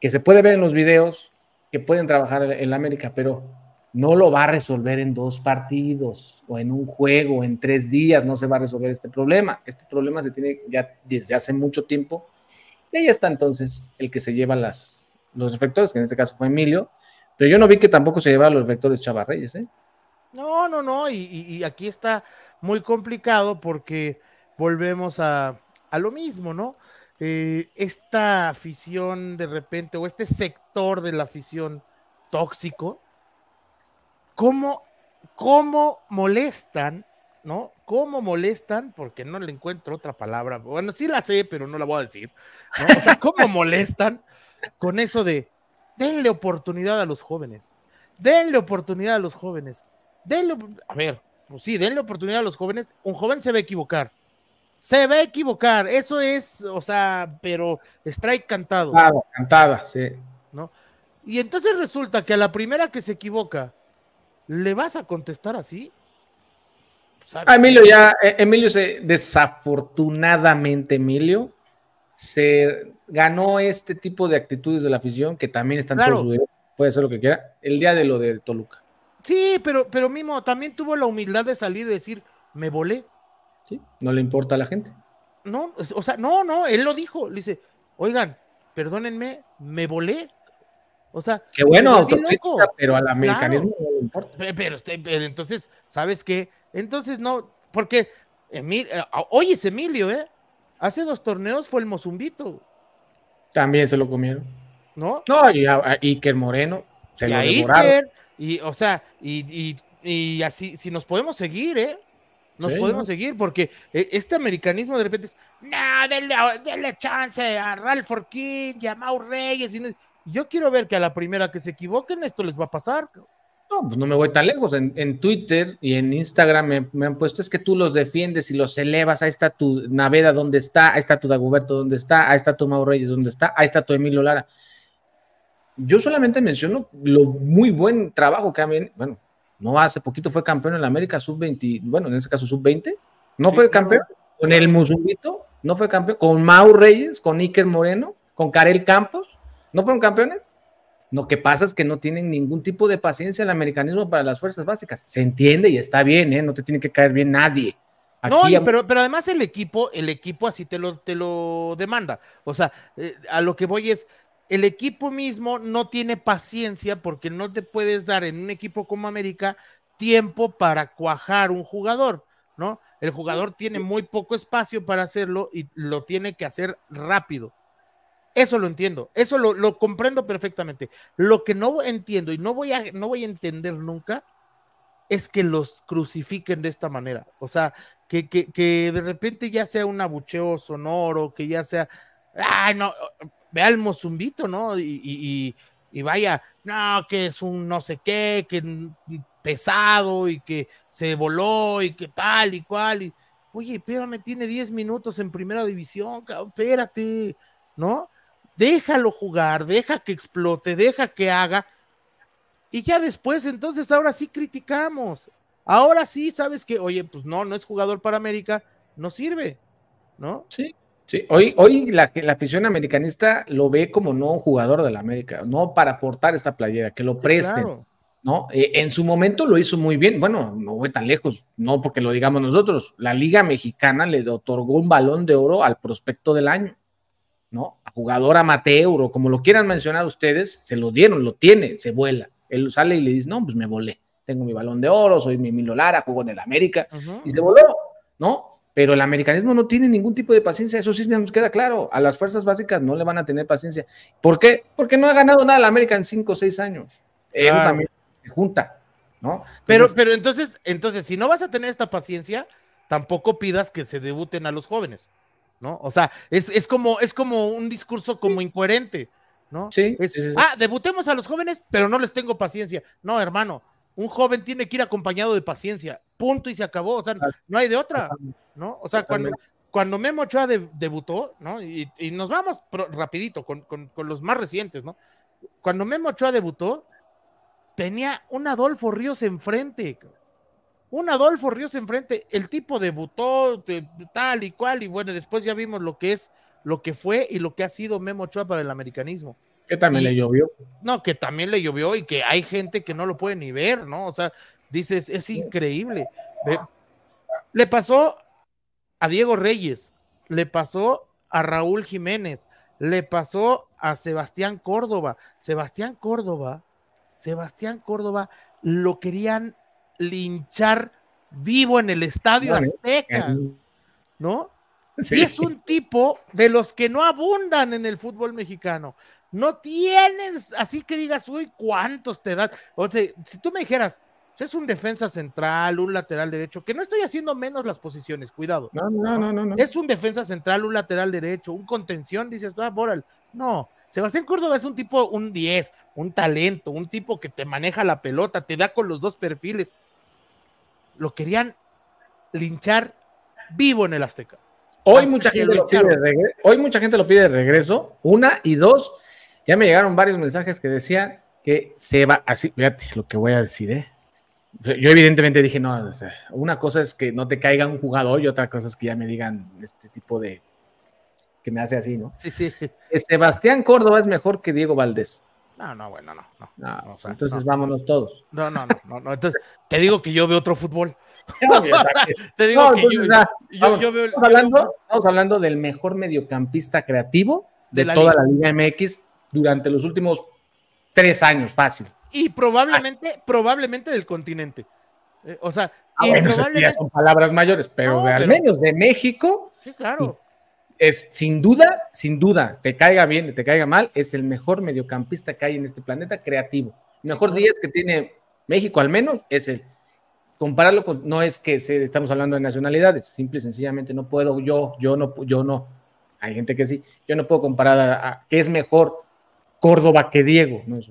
que se puede ver en los videos, que pueden trabajar en la América, pero no lo va a resolver en dos partidos o en un juego, en tres días, no se va a resolver este problema. Este problema se tiene ya desde hace mucho tiempo y ahí está entonces el que se lleva las, los reflectores, que en este caso fue Emilio, pero yo no vi que tampoco se lleva los reflectores Chavarreyes, ¿eh? No, no, no, y, aquí está muy complicado porque volvemos a, lo mismo, ¿no? Eh, esta afición de repente o este sector de la afición tóxico, ¿cómo, cómo molestan, ¿no? ¿Cómo molestan? Porque no le encuentro otra palabra. Bueno, sí la sé, pero no la voy a decir. ¿no? ¿cómo molestan con eso de denle oportunidad a los jóvenes? Denle oportunidad a los jóvenes denle, a ver, pues sí, denle oportunidad a los jóvenes. Un joven se va a equivocar. Se va a equivocar. Eso es, o sea, pero strike cantado. Claro, cantada, sí. ¿No? Y entonces resulta que a la primera que se equivoca, ¿le vas a contestar así? Emilio ya, e, Emilio se, desafortunadamente, Emilio, se ganó este tipo de actitudes de la afición que también están todos puede ser lo que quiera, el día de lo de Toluca. Sí, pero, pero mismo también tuvo la humildad de salir y decir, me volé. Sí, no le importa a la gente. No, o sea, no, no, él lo dijo. Le dice, oigan, perdónenme, me volé. O sea, qué bueno, pero al americanismo no le importa. Este, pero, entonces, ¿sabes qué? Entonces no, porque Emil, eh, ah, oye, Emilio, ¿eh? Hace dos torneos fue el Mozumbito. También se lo comieron. ¿No? No, y a, a Iker Moreno. Se lo a y, o sea, y, así, si nos podemos seguir, ¿eh? Nos podemos seguir porque eh, este americanismo de repente es, no, denle, denle chance a Ralph Orquín y a Mau Reyes. Y yo quiero ver que a la primera que se equivoquen esto les va a pasar. No, pues no me voy tan lejos. En, Twitter y en Instagram me, han puesto, es que tú los defiendes y los elevas. Ahí está tu Naveda, ¿dónde está? Ahí está tu Dagoberto, ¿dónde está? Ahí está tu Mau Reyes, ¿dónde está? Ahí está tu Emilio Lara. Yo solamente menciono lo muy buen trabajo que han, bueno, no hace poquito fue campeón en la América sub-20, bueno, en ese caso sub-20, no fue campeón con el Musumbito, no fue campeón con Mau Reyes, con Iker Moreno, con Karel Campos, no fueron campeones. Lo que pasa es que no tienen ningún tipo de paciencia el americanismo para las fuerzas básicas. Se entiende y está bien, ¿eh? no te tiene que caer bien nadie. no, pero, pero además el equipo, el equipo así te lo, te lo demanda. O sea, eh, a lo que voy es, el equipo mismo no tiene paciencia porque no te puedes dar en un equipo como América tiempo para cuajar un jugador, ¿no? El jugador tiene muy poco espacio para hacerlo y lo tiene que hacer rápido. Eso lo entiendo, eso lo, comprendo perfectamente. Lo que no entiendo y no voy, a, no voy a entender nunca es que los crucifiquen de esta manera. O sea, que, que, que de repente ya sea un abucheo sonoro, que ya sea... Ay, no, vea al mozumbito, ¿no? Y, vaya, no, que es un no sé qué, que pesado y que se voló y que tal y cual. Y, Oye, espérame, tiene 10 minutos en primera división, espérate, ¿no? Déjalo jugar, deja que explote, deja que haga. Y ya después, entonces, ahora sí criticamos. Ahora sí, sabes que, oye, pues no, no es jugador para América, no sirve, ¿no? Sí. Sí, hoy, hoy la, la afición americanista lo ve como no un jugador de la América, no para aportar esta playera, que lo presten. ¿no? Eh, en su momento lo hizo muy bien. Bueno, no fue tan lejos, no porque lo digamos nosotros. La Liga Mexicana le otorgó un balón de oro al prospecto del año, ¿no? A jugador amateur o como lo quieran mencionar ustedes, se lo dieron, lo tiene, se vuela. Él sale y le dice, no, pues me volé. Tengo mi balón de oro, soy mi milolara, juego en el América, y se voló, ¿no? pero el americanismo no tiene ningún tipo de paciencia, eso sí nos queda claro, a las fuerzas básicas no le van a tener paciencia. ¿Por qué? Porque no ha ganado nada la América en cinco o seis años. también junta, ¿no? pero, pero entonces, entonces, si no vas a tener esta paciencia, tampoco pidas que se debuten a los jóvenes, ¿no? O sea, es, es como, es como un discurso como incoherente, ¿no? Sí, sí. Ah, debutemos a los jóvenes, pero no les tengo paciencia. No, hermano, un joven tiene que ir acompañado de paciencia, punto y se acabó, o sea, no hay de otra, ¿no? O sea, cuando, Memo Ochoa debutó, ¿no? Y, nos vamos rapidito con, los más recientes, ¿no? Cuando Memo Ochoa debutó, tenía un Adolfo Ríos enfrente, un Adolfo Ríos enfrente, el tipo debutó tal y cual, y bueno, después ya vimos lo que es, lo que fue y lo que ha sido Memo Ochoa para el americanismo. Que también le llovió. No, que también le llovió y que hay gente que no lo puede ni ver, ¿no? O sea, dices, es increíble. le pasó a Diego Reyes, le pasó a Raúl Jiménez, le pasó a Sebastián Córdoba. Sebastián Córdoba, Sebastián Córdoba lo querían linchar vivo en el estadio Azteca, ¿no? Y es un tipo de los que no abundan en el fútbol mexicano no tienes, así que digas, uy, ¿cuántos te dan? O sea, si tú me dijeras, es un defensa central, un lateral derecho, que no estoy haciendo menos las posiciones, cuidado. No, no, no, no. no. Es un defensa central, un lateral derecho, un contención, dices, ah, Boral. No, Sebastián Córdoba es un tipo, un 10, un talento, un tipo que te maneja la pelota, te da con los dos perfiles. Lo querían linchar vivo en el Azteca. Hoy mucha, gente hoy mucha gente lo pide de regreso, una y dos, ya me llegaron varios mensajes que decían que se va así. Fíjate lo que voy a decir, ¿eh? Yo evidentemente dije, no, una cosa es que no te caiga un jugador y otra cosa es que ya me digan este tipo de... que me hace así, ¿no? Sí, sí. Sebastián Córdoba es mejor que Diego Valdés. No, no, bueno, no, no. entonces vámonos todos. No, no, no, no, Entonces, te digo que yo veo otro fútbol. te digo que yo, veo... Estamos hablando, del mejor mediocampista creativo de, toda la Liga MX durante los últimos tres años, fácil. Y probablemente, probablemente del continente. Eh, o sea, probablemente... Ah, son palabras mayores, pero, al menos de México. Sí, claro. Es sin duda, sin duda, te caiga bien, te caiga mal, es el mejor mediocampista que hay en este planeta creativo. Mejor día que tiene México, al menos, es el compararlo con, no es que se, estamos hablando de nacionalidades, simple y sencillamente no puedo yo, yo no, yo no, hay gente que sí, yo no puedo comparar a, qué es mejor Córdoba que Diego. No,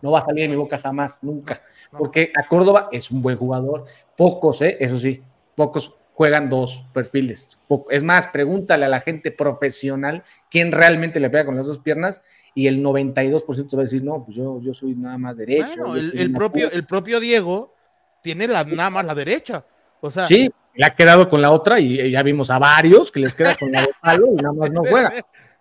no. va a salir de mi boca jamás, nunca. Porque a Córdoba es un buen jugador. Pocos, eh, eso sí, pocos juegan dos perfiles. Es más, pregúntale a la gente profesional quién realmente le pega con las dos piernas y el 92% va a decir, no, pues yo, yo soy nada más derecho. el, propio, el propio Diego tiene la, nada más la derecha. O sea, sí, le ha quedado con la otra y ya vimos a varios que les queda con la otra, y nada más no juega.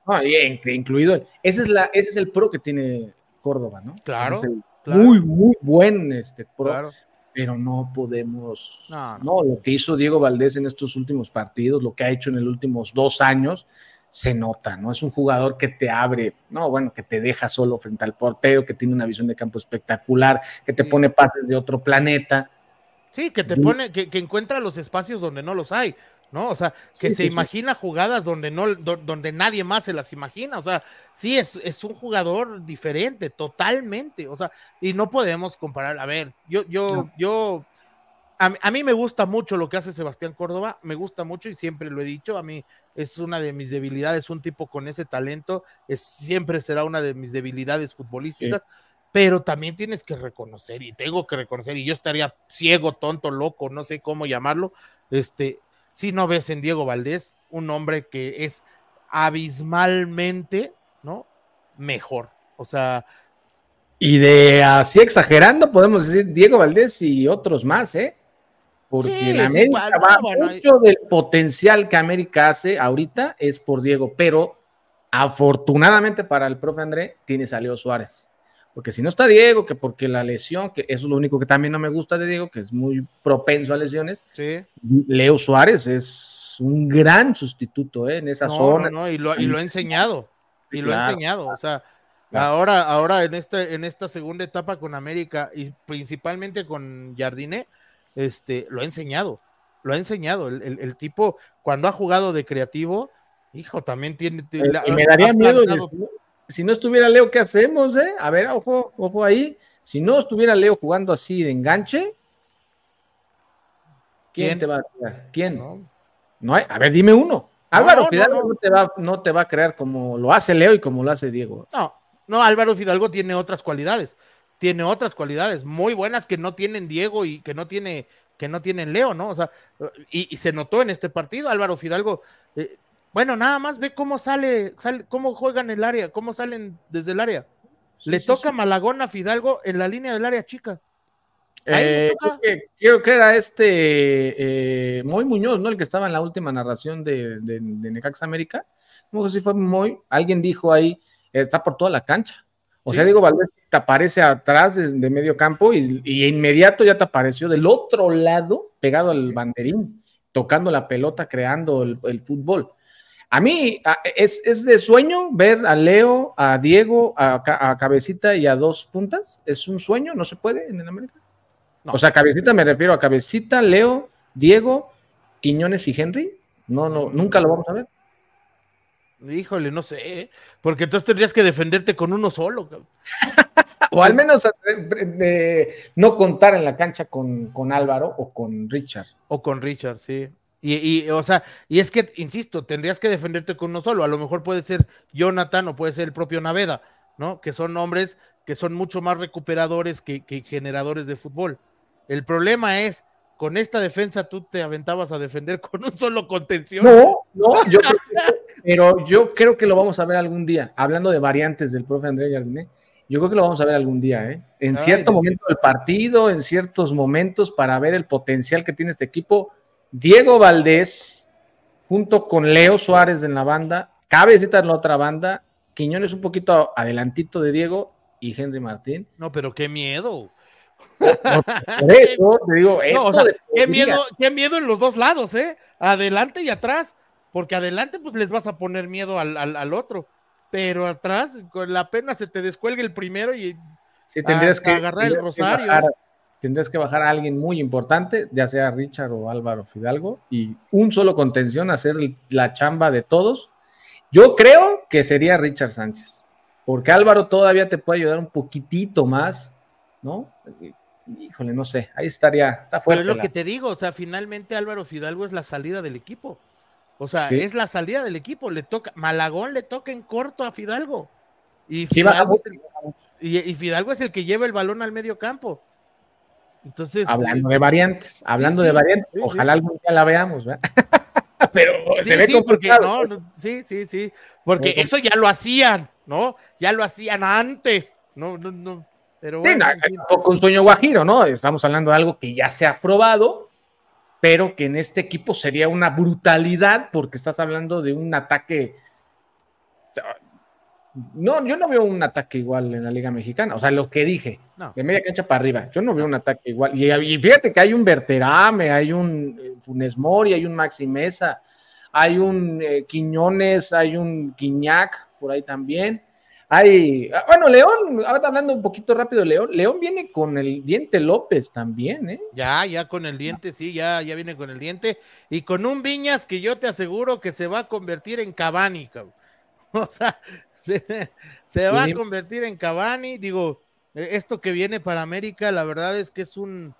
Ah, no, incluido. Ese es, la, ese es el pro que tiene Córdoba, ¿no? Claro. Muy, muy buen este pro. Pero no podemos. No, lo que hizo Diego Valdés en estos últimos partidos, lo que ha hecho en los últimos dos años, se nota, ¿no? Es un jugador que te abre, no, bueno, que te deja solo frente al portero, que tiene una visión de campo espectacular, que te pone pases de otro planeta. Sí, que te pone, que, que, encuentra los espacios donde no los hay. ¿no? O sea, que se imagina jugadas donde no, donde nadie más se las imagina. O sea, sí es, es un jugador diferente, totalmente. O sea, y no podemos comparar. A ver, yo, yo, yo, a, mí me gusta mucho lo que hace Sebastián Córdoba, me gusta mucho y siempre lo he dicho. A mí es una de mis debilidades, un tipo con ese talento, es, siempre será una de mis debilidades futbolísticas pero también tienes que reconocer y tengo que reconocer y yo estaría ciego, tonto, loco, no sé cómo llamarlo, este, si no ves en Diego Valdés un hombre que es abismalmente, ¿no? Mejor. O sea. Y de así exagerando, podemos decir Diego Valdés y otros más, ¿eh? Porque mucho del potencial que América hace ahorita es por Diego, pero afortunadamente para el profe André, tiene salió Suárez porque si no está Diego, que porque la lesión, que eso es lo único que también no me gusta de Diego, que es muy propenso a lesiones. Sí. Leo Suárez es un gran sustituto ¿eh? en esa zona. y, lo, y ha enseñado, y lo ha enseñado, o sea, ahora, ahora en, este, en esta segunda etapa con América y principalmente con Jardine, este, lo ha enseñado, lo ha enseñado, el, tipo cuando ha jugado de creativo, hijo, también tiene... Eh, y me daría miedo si no estuviera Leo, ¿qué hacemos? Eh? A ver, ojo, ojo ahí. Si no estuviera Leo jugando así de enganche, ¿quién, te va a ¿Quién? No. a ver, dime uno. Álvaro Fidalgo no, te va, no te va a crear como lo hace Leo y como lo hace Diego. No, no, Álvaro Fidalgo tiene otras cualidades. Tiene otras cualidades muy buenas que no tienen Diego y que no tiene que no tienen Leo, ¿no? O sea, y, se notó en este partido, Álvaro Fidalgo eh, bueno, nada más ve cómo sale, cómo juegan el área, cómo salen desde el área. le toca Malagona Malagón a Fidalgo en la línea del área chica. Ahí eh, Creo que era este eh, Moy Muñoz, ¿no? El que estaba en la última narración de, de, Necax América. Como sé si fue Moy. Alguien dijo ahí, está por toda la cancha. O sea, digo, Valdés te aparece atrás de, medio campo y, inmediato ya te apareció del otro lado, pegado al banderín, tocando la pelota, creando el fútbol a mí es, de sueño ver a Leo, a Diego, a, Cabecita y a dos puntas. ¿Es un sueño? ¿No se puede en el América? O sea, Cabecita me refiero a Cabecita, Leo, Diego, Quiñones y Henry. No, no, nunca lo vamos a ver. Híjole, no sé, ¿eh? porque entonces tendrías que defenderte con uno solo. o al menos eh, eh, no contar en la cancha con, con Álvaro o con Richard. O con Richard, sí. Y, o sea, y es que, insisto, tendrías que defenderte con uno solo. A lo mejor puede ser Jonathan o puede ser el propio Naveda, ¿no? Que son hombres que son mucho más recuperadores que, generadores de fútbol. El problema es, con esta defensa tú te aventabas a defender con un solo contención. No, no, yo creo que, pero yo creo que lo vamos a ver algún día. Hablando de variantes del profe André Yardiné yo creo que lo vamos a ver algún día, ¿eh? En cierto momento del partido, en ciertos momentos, para ver el potencial que tiene este equipo Diego Valdés, junto con Leo Suárez en la banda, Cabecita en la otra banda, Quiñones un poquito adelantito de Diego y Henry Martín. No, pero qué miedo. Por eso te digo, qué, miedo, miedo en los dos lados, ¿eh? Adelante y atrás, porque adelante pues les vas a poner miedo al, otro, pero atrás con la pena se te descuelgue el primero y tendrías que agarrar el rosario tendrías que bajar a alguien muy importante, ya sea Richard o Álvaro Fidalgo, y un solo contención hacer la chamba de todos. Yo creo que sería Richard Sánchez, porque Álvaro todavía te puede ayudar un poquitito más, ¿no? Híjole, no sé, ahí estaría, está fuerte. Pero es lo que te digo, o sea, finalmente Álvaro Fidalgo es la salida del equipo. O sea, es la salida del equipo, le toca, Malagón le toca en corto a Fidalgo. Y ah, y Fidalgo es el que lleva el balón al medio campo. Entonces, hablando eh, de variantes, hablando de variantes, ojalá algún día la veamos, ¿verdad? Pero se ve complicado. sí, sí, sí, porque eso ya lo hacían, ¿no? Ya lo hacían antes, no, no, no. Pero bueno, un sueño guajiro, ¿no? Estamos hablando de algo que ya se ha probado, pero que en este equipo sería una brutalidad porque estás hablando de un ataque no, yo no veo un ataque igual en la Liga Mexicana. O sea, lo que dije, de media cancha para arriba, yo no veo un ataque igual. Y, fíjate que hay un Berterame, hay un eh, Funes Mori, hay un Maxi Mesa, hay un eh, Quiñones, hay un Quiñac por ahí también. Hay, ah, bueno, León, ahora hablando un poquito rápido, León, León viene con el diente López también, ¿eh? Ya, ya con el diente, sí, ya, ya viene con el diente. Y con un Viñas que yo te aseguro que se va a convertir en Cabánica. O sea, se, va a convertir en Cabani. Digo, e, esto que viene para América, la verdad es que es un,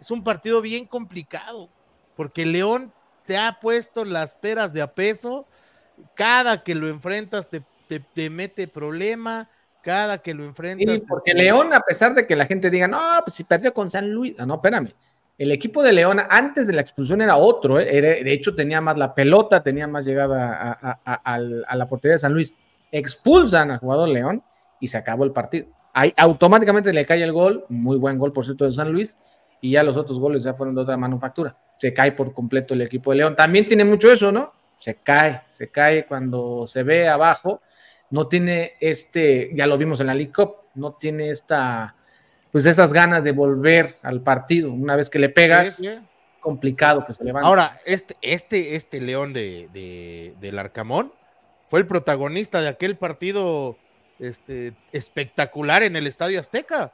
es un partido bien complicado, porque León te ha puesto las peras de a peso. Cada que lo enfrentas te, mete problema. Cada que lo enfrentas. porque León, a pesar de que la gente diga, no, pues si perdió con San Luis. No, ah, no, espérame. El equipo de León antes de la expulsión era otro. ¿eh? de hecho, tenía más la pelota, tenía más llegada a, a la portería de San Luis expulsan al jugador León y se acabó el partido. Ahí automáticamente le cae el gol, muy buen gol por cierto de San Luis, y ya los otros goles ya fueron de otra manufactura. Se cae por completo el equipo de León. También tiene mucho eso, ¿no? Se cae, se cae cuando se ve abajo. No tiene este, ya lo vimos en la League Cup, no tiene esta, pues esas ganas de volver al partido. Una vez que le pegas, complicado que se levante. Ahora, este, este, este León de, del Arcamón, fue el protagonista de aquel partido este, espectacular en el Estadio Azteca.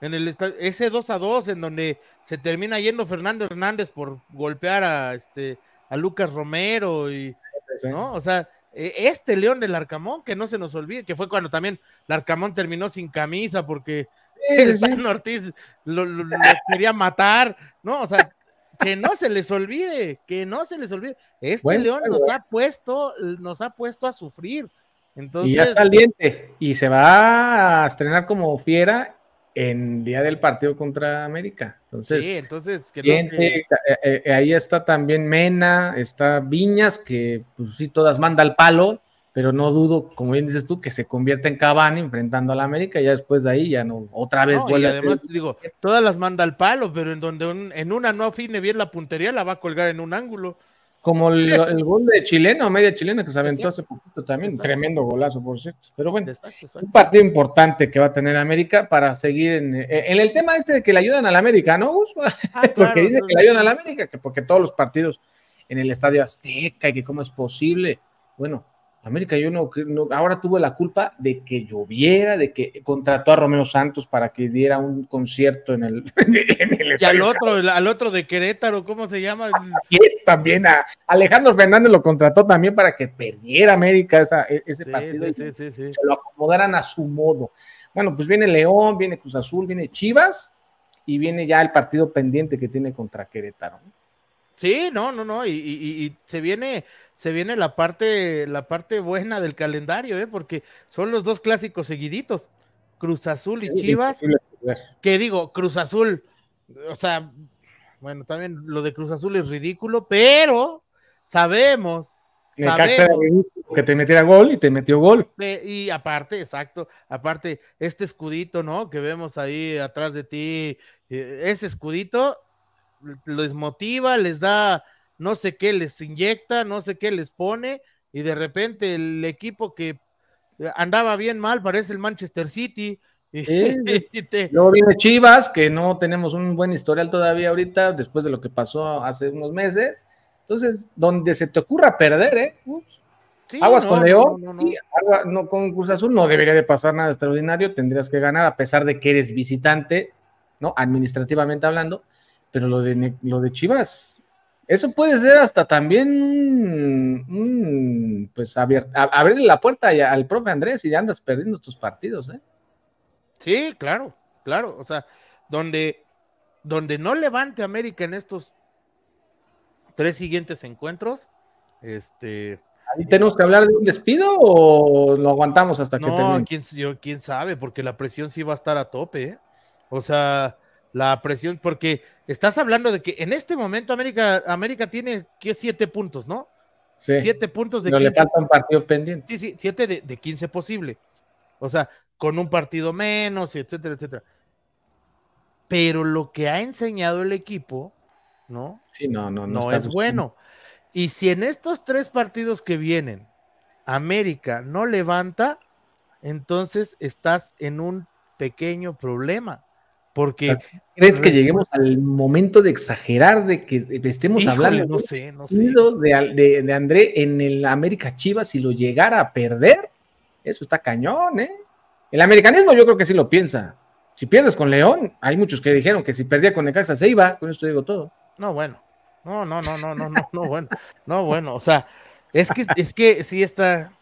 En el ese 2 a 2 en donde se termina yendo Fernando Hernández por golpear a este a Lucas Romero y ¿no? O sea, e, este León del Arcamón, que no se nos olvide, que fue cuando también Larcamón terminó sin camisa porque el San Ortiz lo, lo, quería matar, ¿no? O sea, que no se les olvide, que no se les olvide. Este León nos ¿eh? ha puesto, nos ha puesto a sufrir. Entonces, y ya está diente y se va a estrenar como fiera en día del partido contra América. Entonces, entonces eh, eh, ahí está también Mena, está Viñas, que pues sí, todas manda al palo, pero no dudo, como bien dices tú, que se convierta en cabana enfrentando a la América y ya después de ahí ya no, otra vez vuelve. Y además, digo, todas las manda al palo, pero en donde en una no afine bien la puntería, la va a colgar en un ángulo. Como el, gol de chileno, media chilena que se aventó hace poquito también, tremendo golazo, por cierto. Pero bueno, un partido importante que va a tener América para seguir en, eh, el tema este de que le ayudan a la América, ¿no? Gus? Ah, porque dice que le ayudan a la América, que porque todos los partidos en el estadio Azteca y que cómo es posible. Bueno, América yo no, ahora tuve la culpa de que lloviera, de que contrató a Romeo Santos para que diera un concierto en el, y al otro, al otro de Querétaro, ¿cómo se llama? también a Alejandro Fernández lo contrató también para que perdiera América e, ese partido sí, y sí, se lo acomodaran a su modo. Bueno, pues viene León, viene Cruz Azul, viene Chivas y viene ya el partido pendiente que tiene contra Querétaro. Sí, no, no, no, y se viene se viene la parte, la parte buena del calendario, ¿eh? porque son los dos clásicos seguiditos, Cruz Azul y Chivas, que digo, Cruz Azul, o sea, bueno, también lo de Cruz Azul es ridículo, pero sabemos que te metiera gol y te metió gol. Y aparte, exacto, aparte, este escudito, ¿no? Que vemos ahí atrás de ti, eh, ese escudito les motiva, les da no sé qué les inyecta, no sé qué les pone, y de repente el equipo que andaba bien mal parece el Manchester City. Luego viene Chivas, que no tenemos un buen historial todavía ahorita, después de lo que pasó hace unos meses. Entonces, donde se te ocurra perder, ¿eh? aguas con León, no, no, no, con Cruz Azul no debería de pasar nada extraordinario, tendrías que ganar a pesar de que eres visitante, ¿no? Administrativamente hablando, pero lo de, lo de Chivas, eso puede ser hasta también, pues, abrirle la puerta al profe Andrés y ya andas perdiendo tus partidos, ¿eh? Sí, claro, claro. O sea, donde, donde no levante América en estos tres siguientes encuentros, este... ¿Ahí tenemos que hablar de un despido o lo aguantamos hasta que termine? No, quién, quién sabe, porque la presión sí va a estar a tope, ¿eh? O sea, la presión, porque estás hablando de que en este momento América, América tiene que siete puntos, ¿no? Sí. Siete puntos de no le falta un partido pendiente. Sí, sí, siete de, de 15 posible. O sea, con un partido menos, etcétera, etcétera. Pero lo que ha enseñado el equipo, ¿no? Sí, no, no, no, no es bueno. Y si en estos tres partidos que vienen, América no levanta, entonces estás en un pequeño problema. Porque. ¿Crees que lleguemos al momento de exagerar de que estemos hablando De, André en el América Chivas si lo llegara a perder? Eso está cañón, ¿eh? El americanismo yo creo que sí lo piensa. Si pierdes con León, hay muchos que dijeron que si perdía con Necaxa se iba, con esto digo todo. No, bueno. No, no, no, no, no, no, no, bueno. No, bueno, o sea, es que es que sí está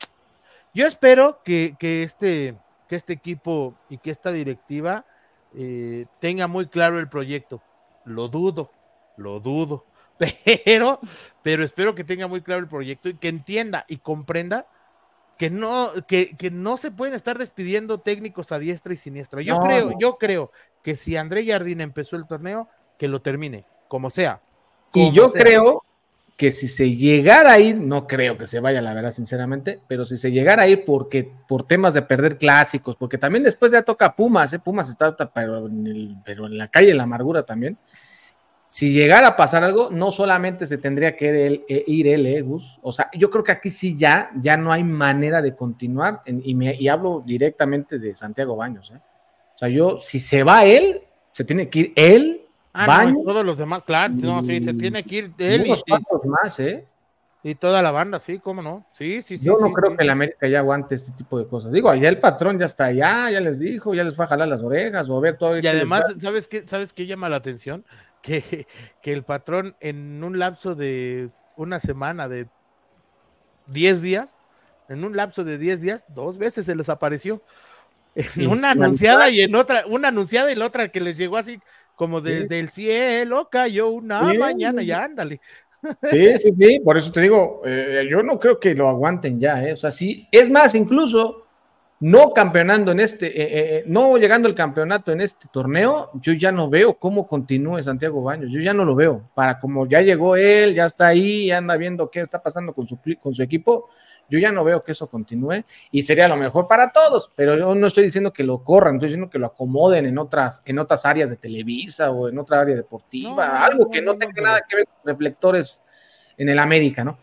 yo espero que, este que este equipo y que esta directiva eh, tenga muy claro el proyecto. Lo dudo, lo dudo, pero, pero espero que tenga muy claro el proyecto y que entienda y comprenda que no, que, no se pueden estar despidiendo técnicos a diestra y siniestra. Yo creo, yo creo que si André Jardín empezó el torneo, que lo termine, como sea. y yo creo que si se llegara a ir, no creo que se vaya, la verdad, sinceramente, pero si se llegara a ir porque, por temas de perder clásicos, porque también después ya toca Pumas, ¿eh? Pumas está pero en, pero en la calle en la amargura también. Si llegara a pasar algo, no solamente se tendría que ir el eh, ¿eh, o sea, yo creo que aquí sí ya, ya no hay manera de continuar, y, me, hablo directamente de Santiago Baños, O sea, yo, si se va él, se tiene que ir él Ah, todos los demás, claro, no, sí, se tiene que ir él y, más, ¿eh? Y toda la banda, sí, cómo no. Sí, sí, sí. Yo no creo que la América ya aguante este tipo de cosas. Digo, allá el patrón ya está allá, ya les dijo, ya les va a jalar las orejas o a ver todo. Y además, ¿sabes qué, ¿sabes qué llama la atención? Que, que el patrón en un lapso de una semana, de 10 días, en un lapso de 10 días, dos veces se les apareció. En una anunciada y en otra, una anunciada y la otra que les llegó así como desde el cielo cayó una mañana, ya ándale. Sí, sí, sí, por eso te digo, eh, yo no creo que lo aguanten ya, eh. o sea, sí, es más, incluso no campeonando en este, eh, eh, no llegando al campeonato en este torneo, yo ya no veo cómo continúe Santiago Baños, yo ya no lo veo, para como ya llegó él, ya está ahí, ya anda viendo qué está pasando con su, con su equipo, yo ya no veo que eso continúe y sería lo mejor para todos, pero yo no estoy diciendo que lo corran, estoy diciendo que lo acomoden en otras, en otras áreas de Televisa o en otra área deportiva, algo que no, tenga nada que ver con reflectores en el América, ¿no?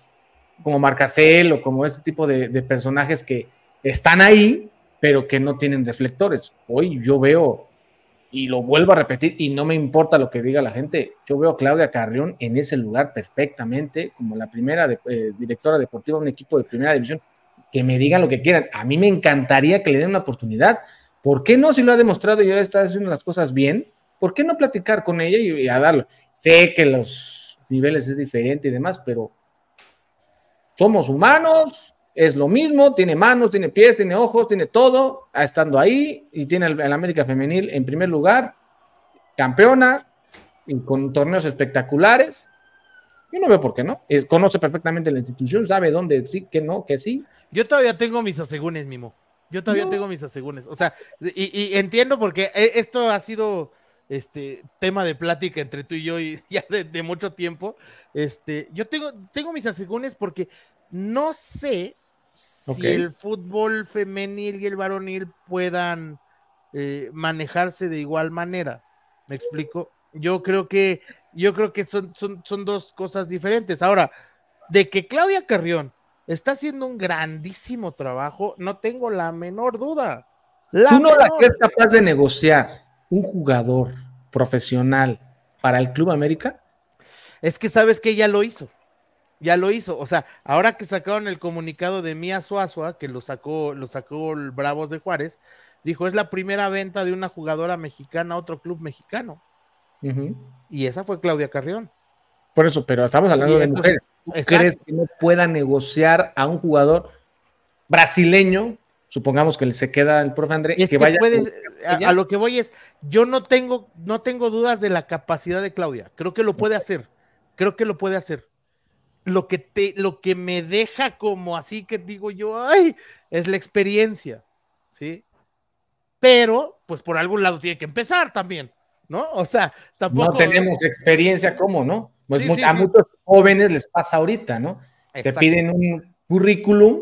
Como Marcarcel o como este tipo de personajes que están ahí, pero que no tienen reflectores. Hoy yo veo y lo vuelvo a repetir y no me importa lo que diga la gente, yo veo a Claudia Carrión en ese lugar perfectamente como la primera eh, directora deportiva de un equipo de primera división, que me digan lo que quieran. A mí me encantaría que le den una oportunidad. ¿Por qué no? Si lo ha demostrado y ahora está haciendo las cosas bien, ¿por qué no platicar con ella y, y a darlo? Sé que los niveles es diferente y demás, pero somos humanos, es lo mismo, tiene manos, tiene pies, tiene ojos, tiene todo, ah, estando ahí y tiene el, América Femenil en primer lugar, campeona con torneos espectaculares. Yo no veo por qué no. Es, conoce perfectamente la institución, sabe dónde sí, que no, que sí. Yo todavía tengo mis asegúnes, Mimo. Yo todavía tengo mis asegúnes. O sea, y, entiendo porque eh, esto ha sido este tema de plática entre tú y yo y ya de, mucho tiempo. Este, yo tengo, tengo mis asegúnes porque no sé si el fútbol femenil y el varonil puedan eh, manejarse de igual manera. ¿Me explico? Yo creo que, yo creo que son, son, son dos cosas diferentes. Ahora, de que Claudia Carrión está haciendo un grandísimo trabajo, no tengo la menor duda. La Tú no la crees capaz de negociar un jugador profesional para el Club América? Es que sabes que ella lo hizo ya lo hizo. O sea, ahora que sacaron el comunicado de Mía Suazua, que lo sacó, lo sacó el Bravos de Juárez, dijo, es la primera venta de una jugadora mexicana a otro club mexicano. Y esa fue Claudia Carrión. Por eso, pero estamos hablando de mujeres. crees que no pueda negociar a un jugador brasileño? Supongamos que se queda el profe André. que, vaya a, a, lo que voy es, yo no tengo, no tengo dudas de la capacidad de Claudia. Creo que lo puede hacer. Creo que lo puede hacer lo que te, lo que me deja como así que digo yo, ay, es la experiencia, ¿sí? Pero, pues por algún lado tiene que empezar también, ¿no? O sea, tampoco. No tenemos experiencia, ¿cómo, no? Pues a muchos jóvenes les pasa ahorita, ¿no? Te piden un currículum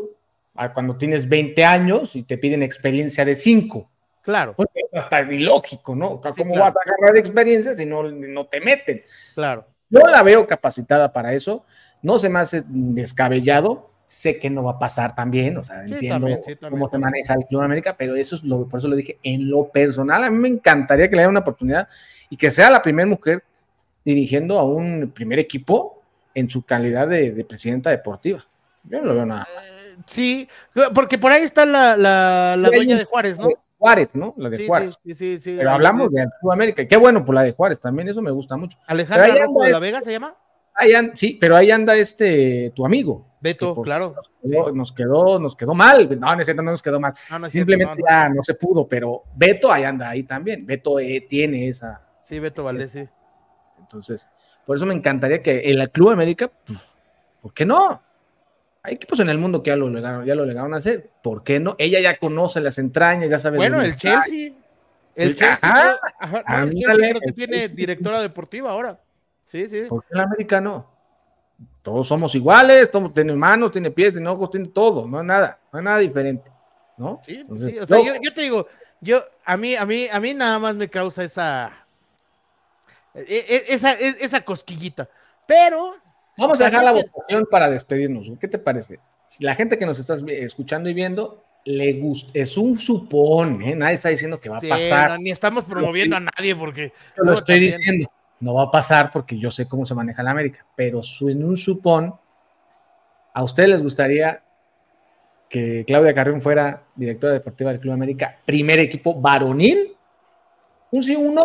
cuando tienes 20 años y te piden experiencia de 5. Claro. Pues hasta ilógico, ¿no? ¿Cómo vas a agarrar experiencia si no, no te meten? Claro. Yo la veo capacitada para eso. No se me hace descabellado, sé que no va a pasar también, o sea, entiendo cómo se maneja el Club América, pero eso es lo, por eso lo dije, en lo personal, a mí me encantaría que le haya una oportunidad y que sea la primera mujer dirigiendo a un primer equipo en su calidad de, presidenta deportiva. Yo no lo veo nada. Eh, sí, porque por ahí está la, dueña de Juárez, ¿no? Juárez, ¿no? La de Juárez. Sí, sí, sí, Pero hablamos de Club América. Qué bueno por la de Juárez también, eso me gusta mucho. Alejandra de la Vega se llama sí, pero ahí anda este tu amigo. Beto, claro. Nos quedó, nos quedó, mal. No, no, no nos quedó mal. Simplemente ya no se pudo, pero Beto ahí anda ahí también. Beto eh, tiene esa. Sí, Beto Valdez Entonces, por eso me encantaría que en el Club América, pues, ¿por qué no? Hay equipos en el mundo que ya lo llegaron, ya lo a hacer. ¿Por qué no? Ella ya conoce las entrañas, ya sabe. Bueno, el Chelsea. El Chelsea, el Chelsea que tiene directora deportiva ahora. Sí, sí. Porque el americano? Todos somos iguales, todos tienen manos, tiene pies, tiene ojos, tiene todo, no hay nada, no hay nada diferente, ¿no? Sí, pues o sea, yo, te digo, yo, a mí, a mí, a mí nada más me causa esa, e, e, e, esa, cosquillita, pero... Vamos a dejar la votación para despedirnos, ¿qué te parece? La gente que nos estás escuchando y viendo, le gusta, es un supón, ¿eh? nadie está diciendo que va a pasar. ni estamos promoviendo a nadie porque... lo estoy diciendo no va a pasar porque yo sé cómo se maneja la América, pero su, en un supón, ¿a ustedes les gustaría que Claudia Carrión fuera directora deportiva del Club América, primer equipo varonil? Un sí, uno.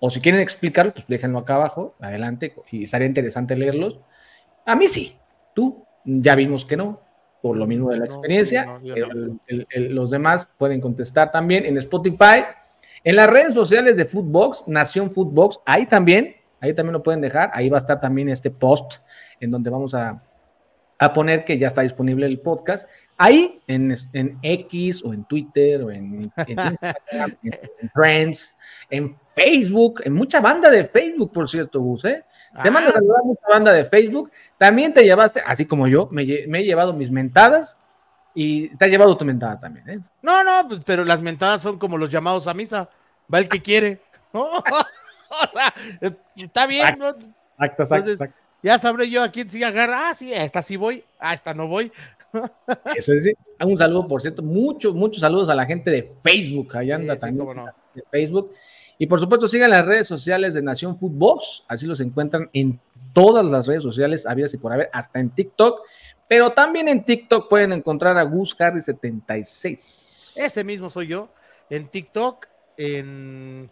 O si quieren explicarlo, pues déjenlo acá abajo, adelante, y estaría interesante leerlos. A mí sí, tú ya vimos que no, por lo mismo de la experiencia. los demás pueden contestar también en Spotify en las redes sociales de Footbox, Nación Footbox, ahí también, ahí también lo pueden dejar, ahí va a estar también este post en donde vamos a, poner que ya está disponible el podcast. Ahí, en, X o en Twitter o en, Instagram, en, Friends, en Facebook, en mucha banda de Facebook, por cierto, Bus, ¿eh? Te mando a ah. saludar mucha banda de Facebook. También te llevaste, así como yo, me, he llevado mis mentadas y te has llevado tu mentada también, ¿eh? No, no, pues, pero las mentadas son como los llamados a misa va el que quiere. o sea, está bien. Exacto, Ya sabré yo a quién sí agarra. Ah, sí, a esta sí voy, a esta no voy. Eso es, un saludo, por cierto, muchos, muchos saludos a la gente de Facebook, allá anda también de Facebook. Y por supuesto, sigan las redes sociales de Nación Footbox, así los encuentran en todas las redes sociales, habidas y por haber, hasta en TikTok, pero también en TikTok pueden encontrar a Gus Harry 76. Ese mismo soy yo, en TikTok, en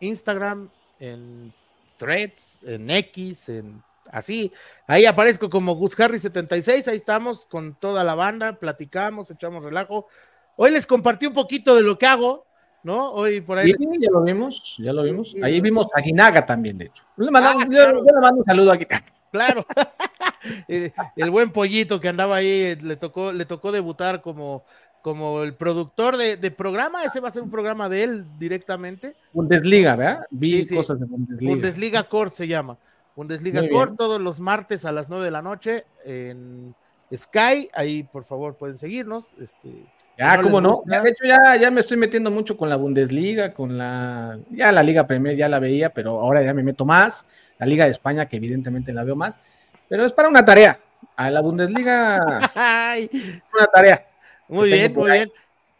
Instagram, en Threads, en X, en así. Ahí aparezco como Gus Harry 76, ahí estamos con toda la banda, platicamos, echamos relajo. Hoy les compartí un poquito de lo que hago, ¿no? Hoy por ahí. ya lo vimos, ya lo vimos. ahí vimos a Ginaga también, de hecho. Le yo, ah, le mando un saludo a Claro. Eh, el buen pollito que andaba ahí, eh, le tocó, le tocó debutar como como el productor de, programa, ese va a ser un programa de él directamente. Bundesliga, ¿verdad? Vi cosas de Bundesliga. Bundesliga Core se llama. Bundesliga Core todos los martes a las 9 de la noche en Sky. Ahí, por favor, pueden seguirnos. Este, ya, ah, cómo no. de hecho, ya, ya me estoy metiendo mucho con la Bundesliga, con la. Ya la Liga Premier ya la veía, pero ahora ya me meto más. La Liga de España, que evidentemente la veo más. Pero es para una tarea. A la Bundesliga. una tarea. Muy bien, muy bien.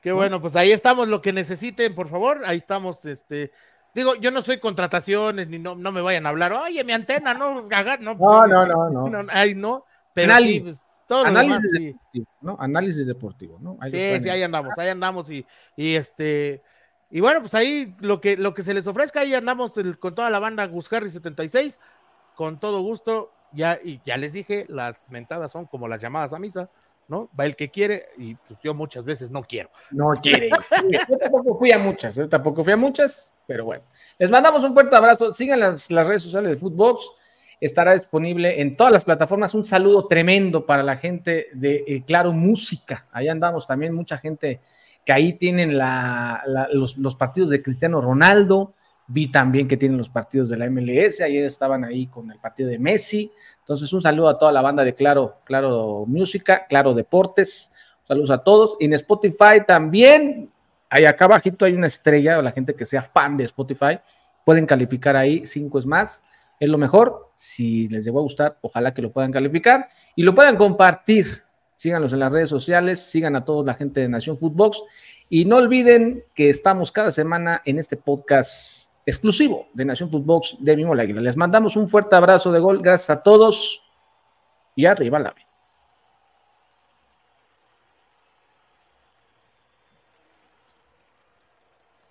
Qué bueno, pues ahí estamos, lo que necesiten, por favor, ahí estamos, este, digo, yo no soy contrataciones, ni no, no me vayan a hablar, oye, mi antena, no, gaga, pues, no, no, no, no, no, no, ay, no, pero análisis, pues, deportivo, ¿no? Análisis deportivo, ¿no? sí, sí, ahí andamos, ahí andamos y, y este, y bueno, pues ahí lo que, lo que se les ofrezca, ahí andamos con toda la banda Gus Harry 76, con todo gusto, ya, y ya les dije, las mentadas son como las llamadas a misa, ¿no? Va el que quiere y pues yo muchas veces no quiero. No quiere. yo tampoco fui a muchas, tampoco fui a muchas, pero bueno. Les mandamos un fuerte abrazo. Sigan las, redes sociales de Footbox. Estará disponible en todas las plataformas. Un saludo tremendo para la gente de eh, Claro Música. ahí andamos también, mucha gente que ahí tienen los, los, partidos de Cristiano Ronaldo. Vi también que tienen los partidos de la MLS. Ayer estaban ahí con el partido de Messi. Entonces, un saludo a toda la banda de Claro, Claro Música, Claro Deportes. Saludos a todos. en Spotify también, ahí acá abajito hay una estrella, la gente que sea fan de Spotify, pueden calificar ahí, cinco es más, es lo mejor. Si les llegó a gustar, ojalá que lo puedan calificar y lo puedan compartir. Síganlos en las redes sociales, sigan a toda la gente de Nación Footbox y no olviden que estamos cada semana en este podcast exclusivo de Nación Footbox de Mimo Les mandamos un fuerte abrazo de gol. Gracias a todos y arriba la vida.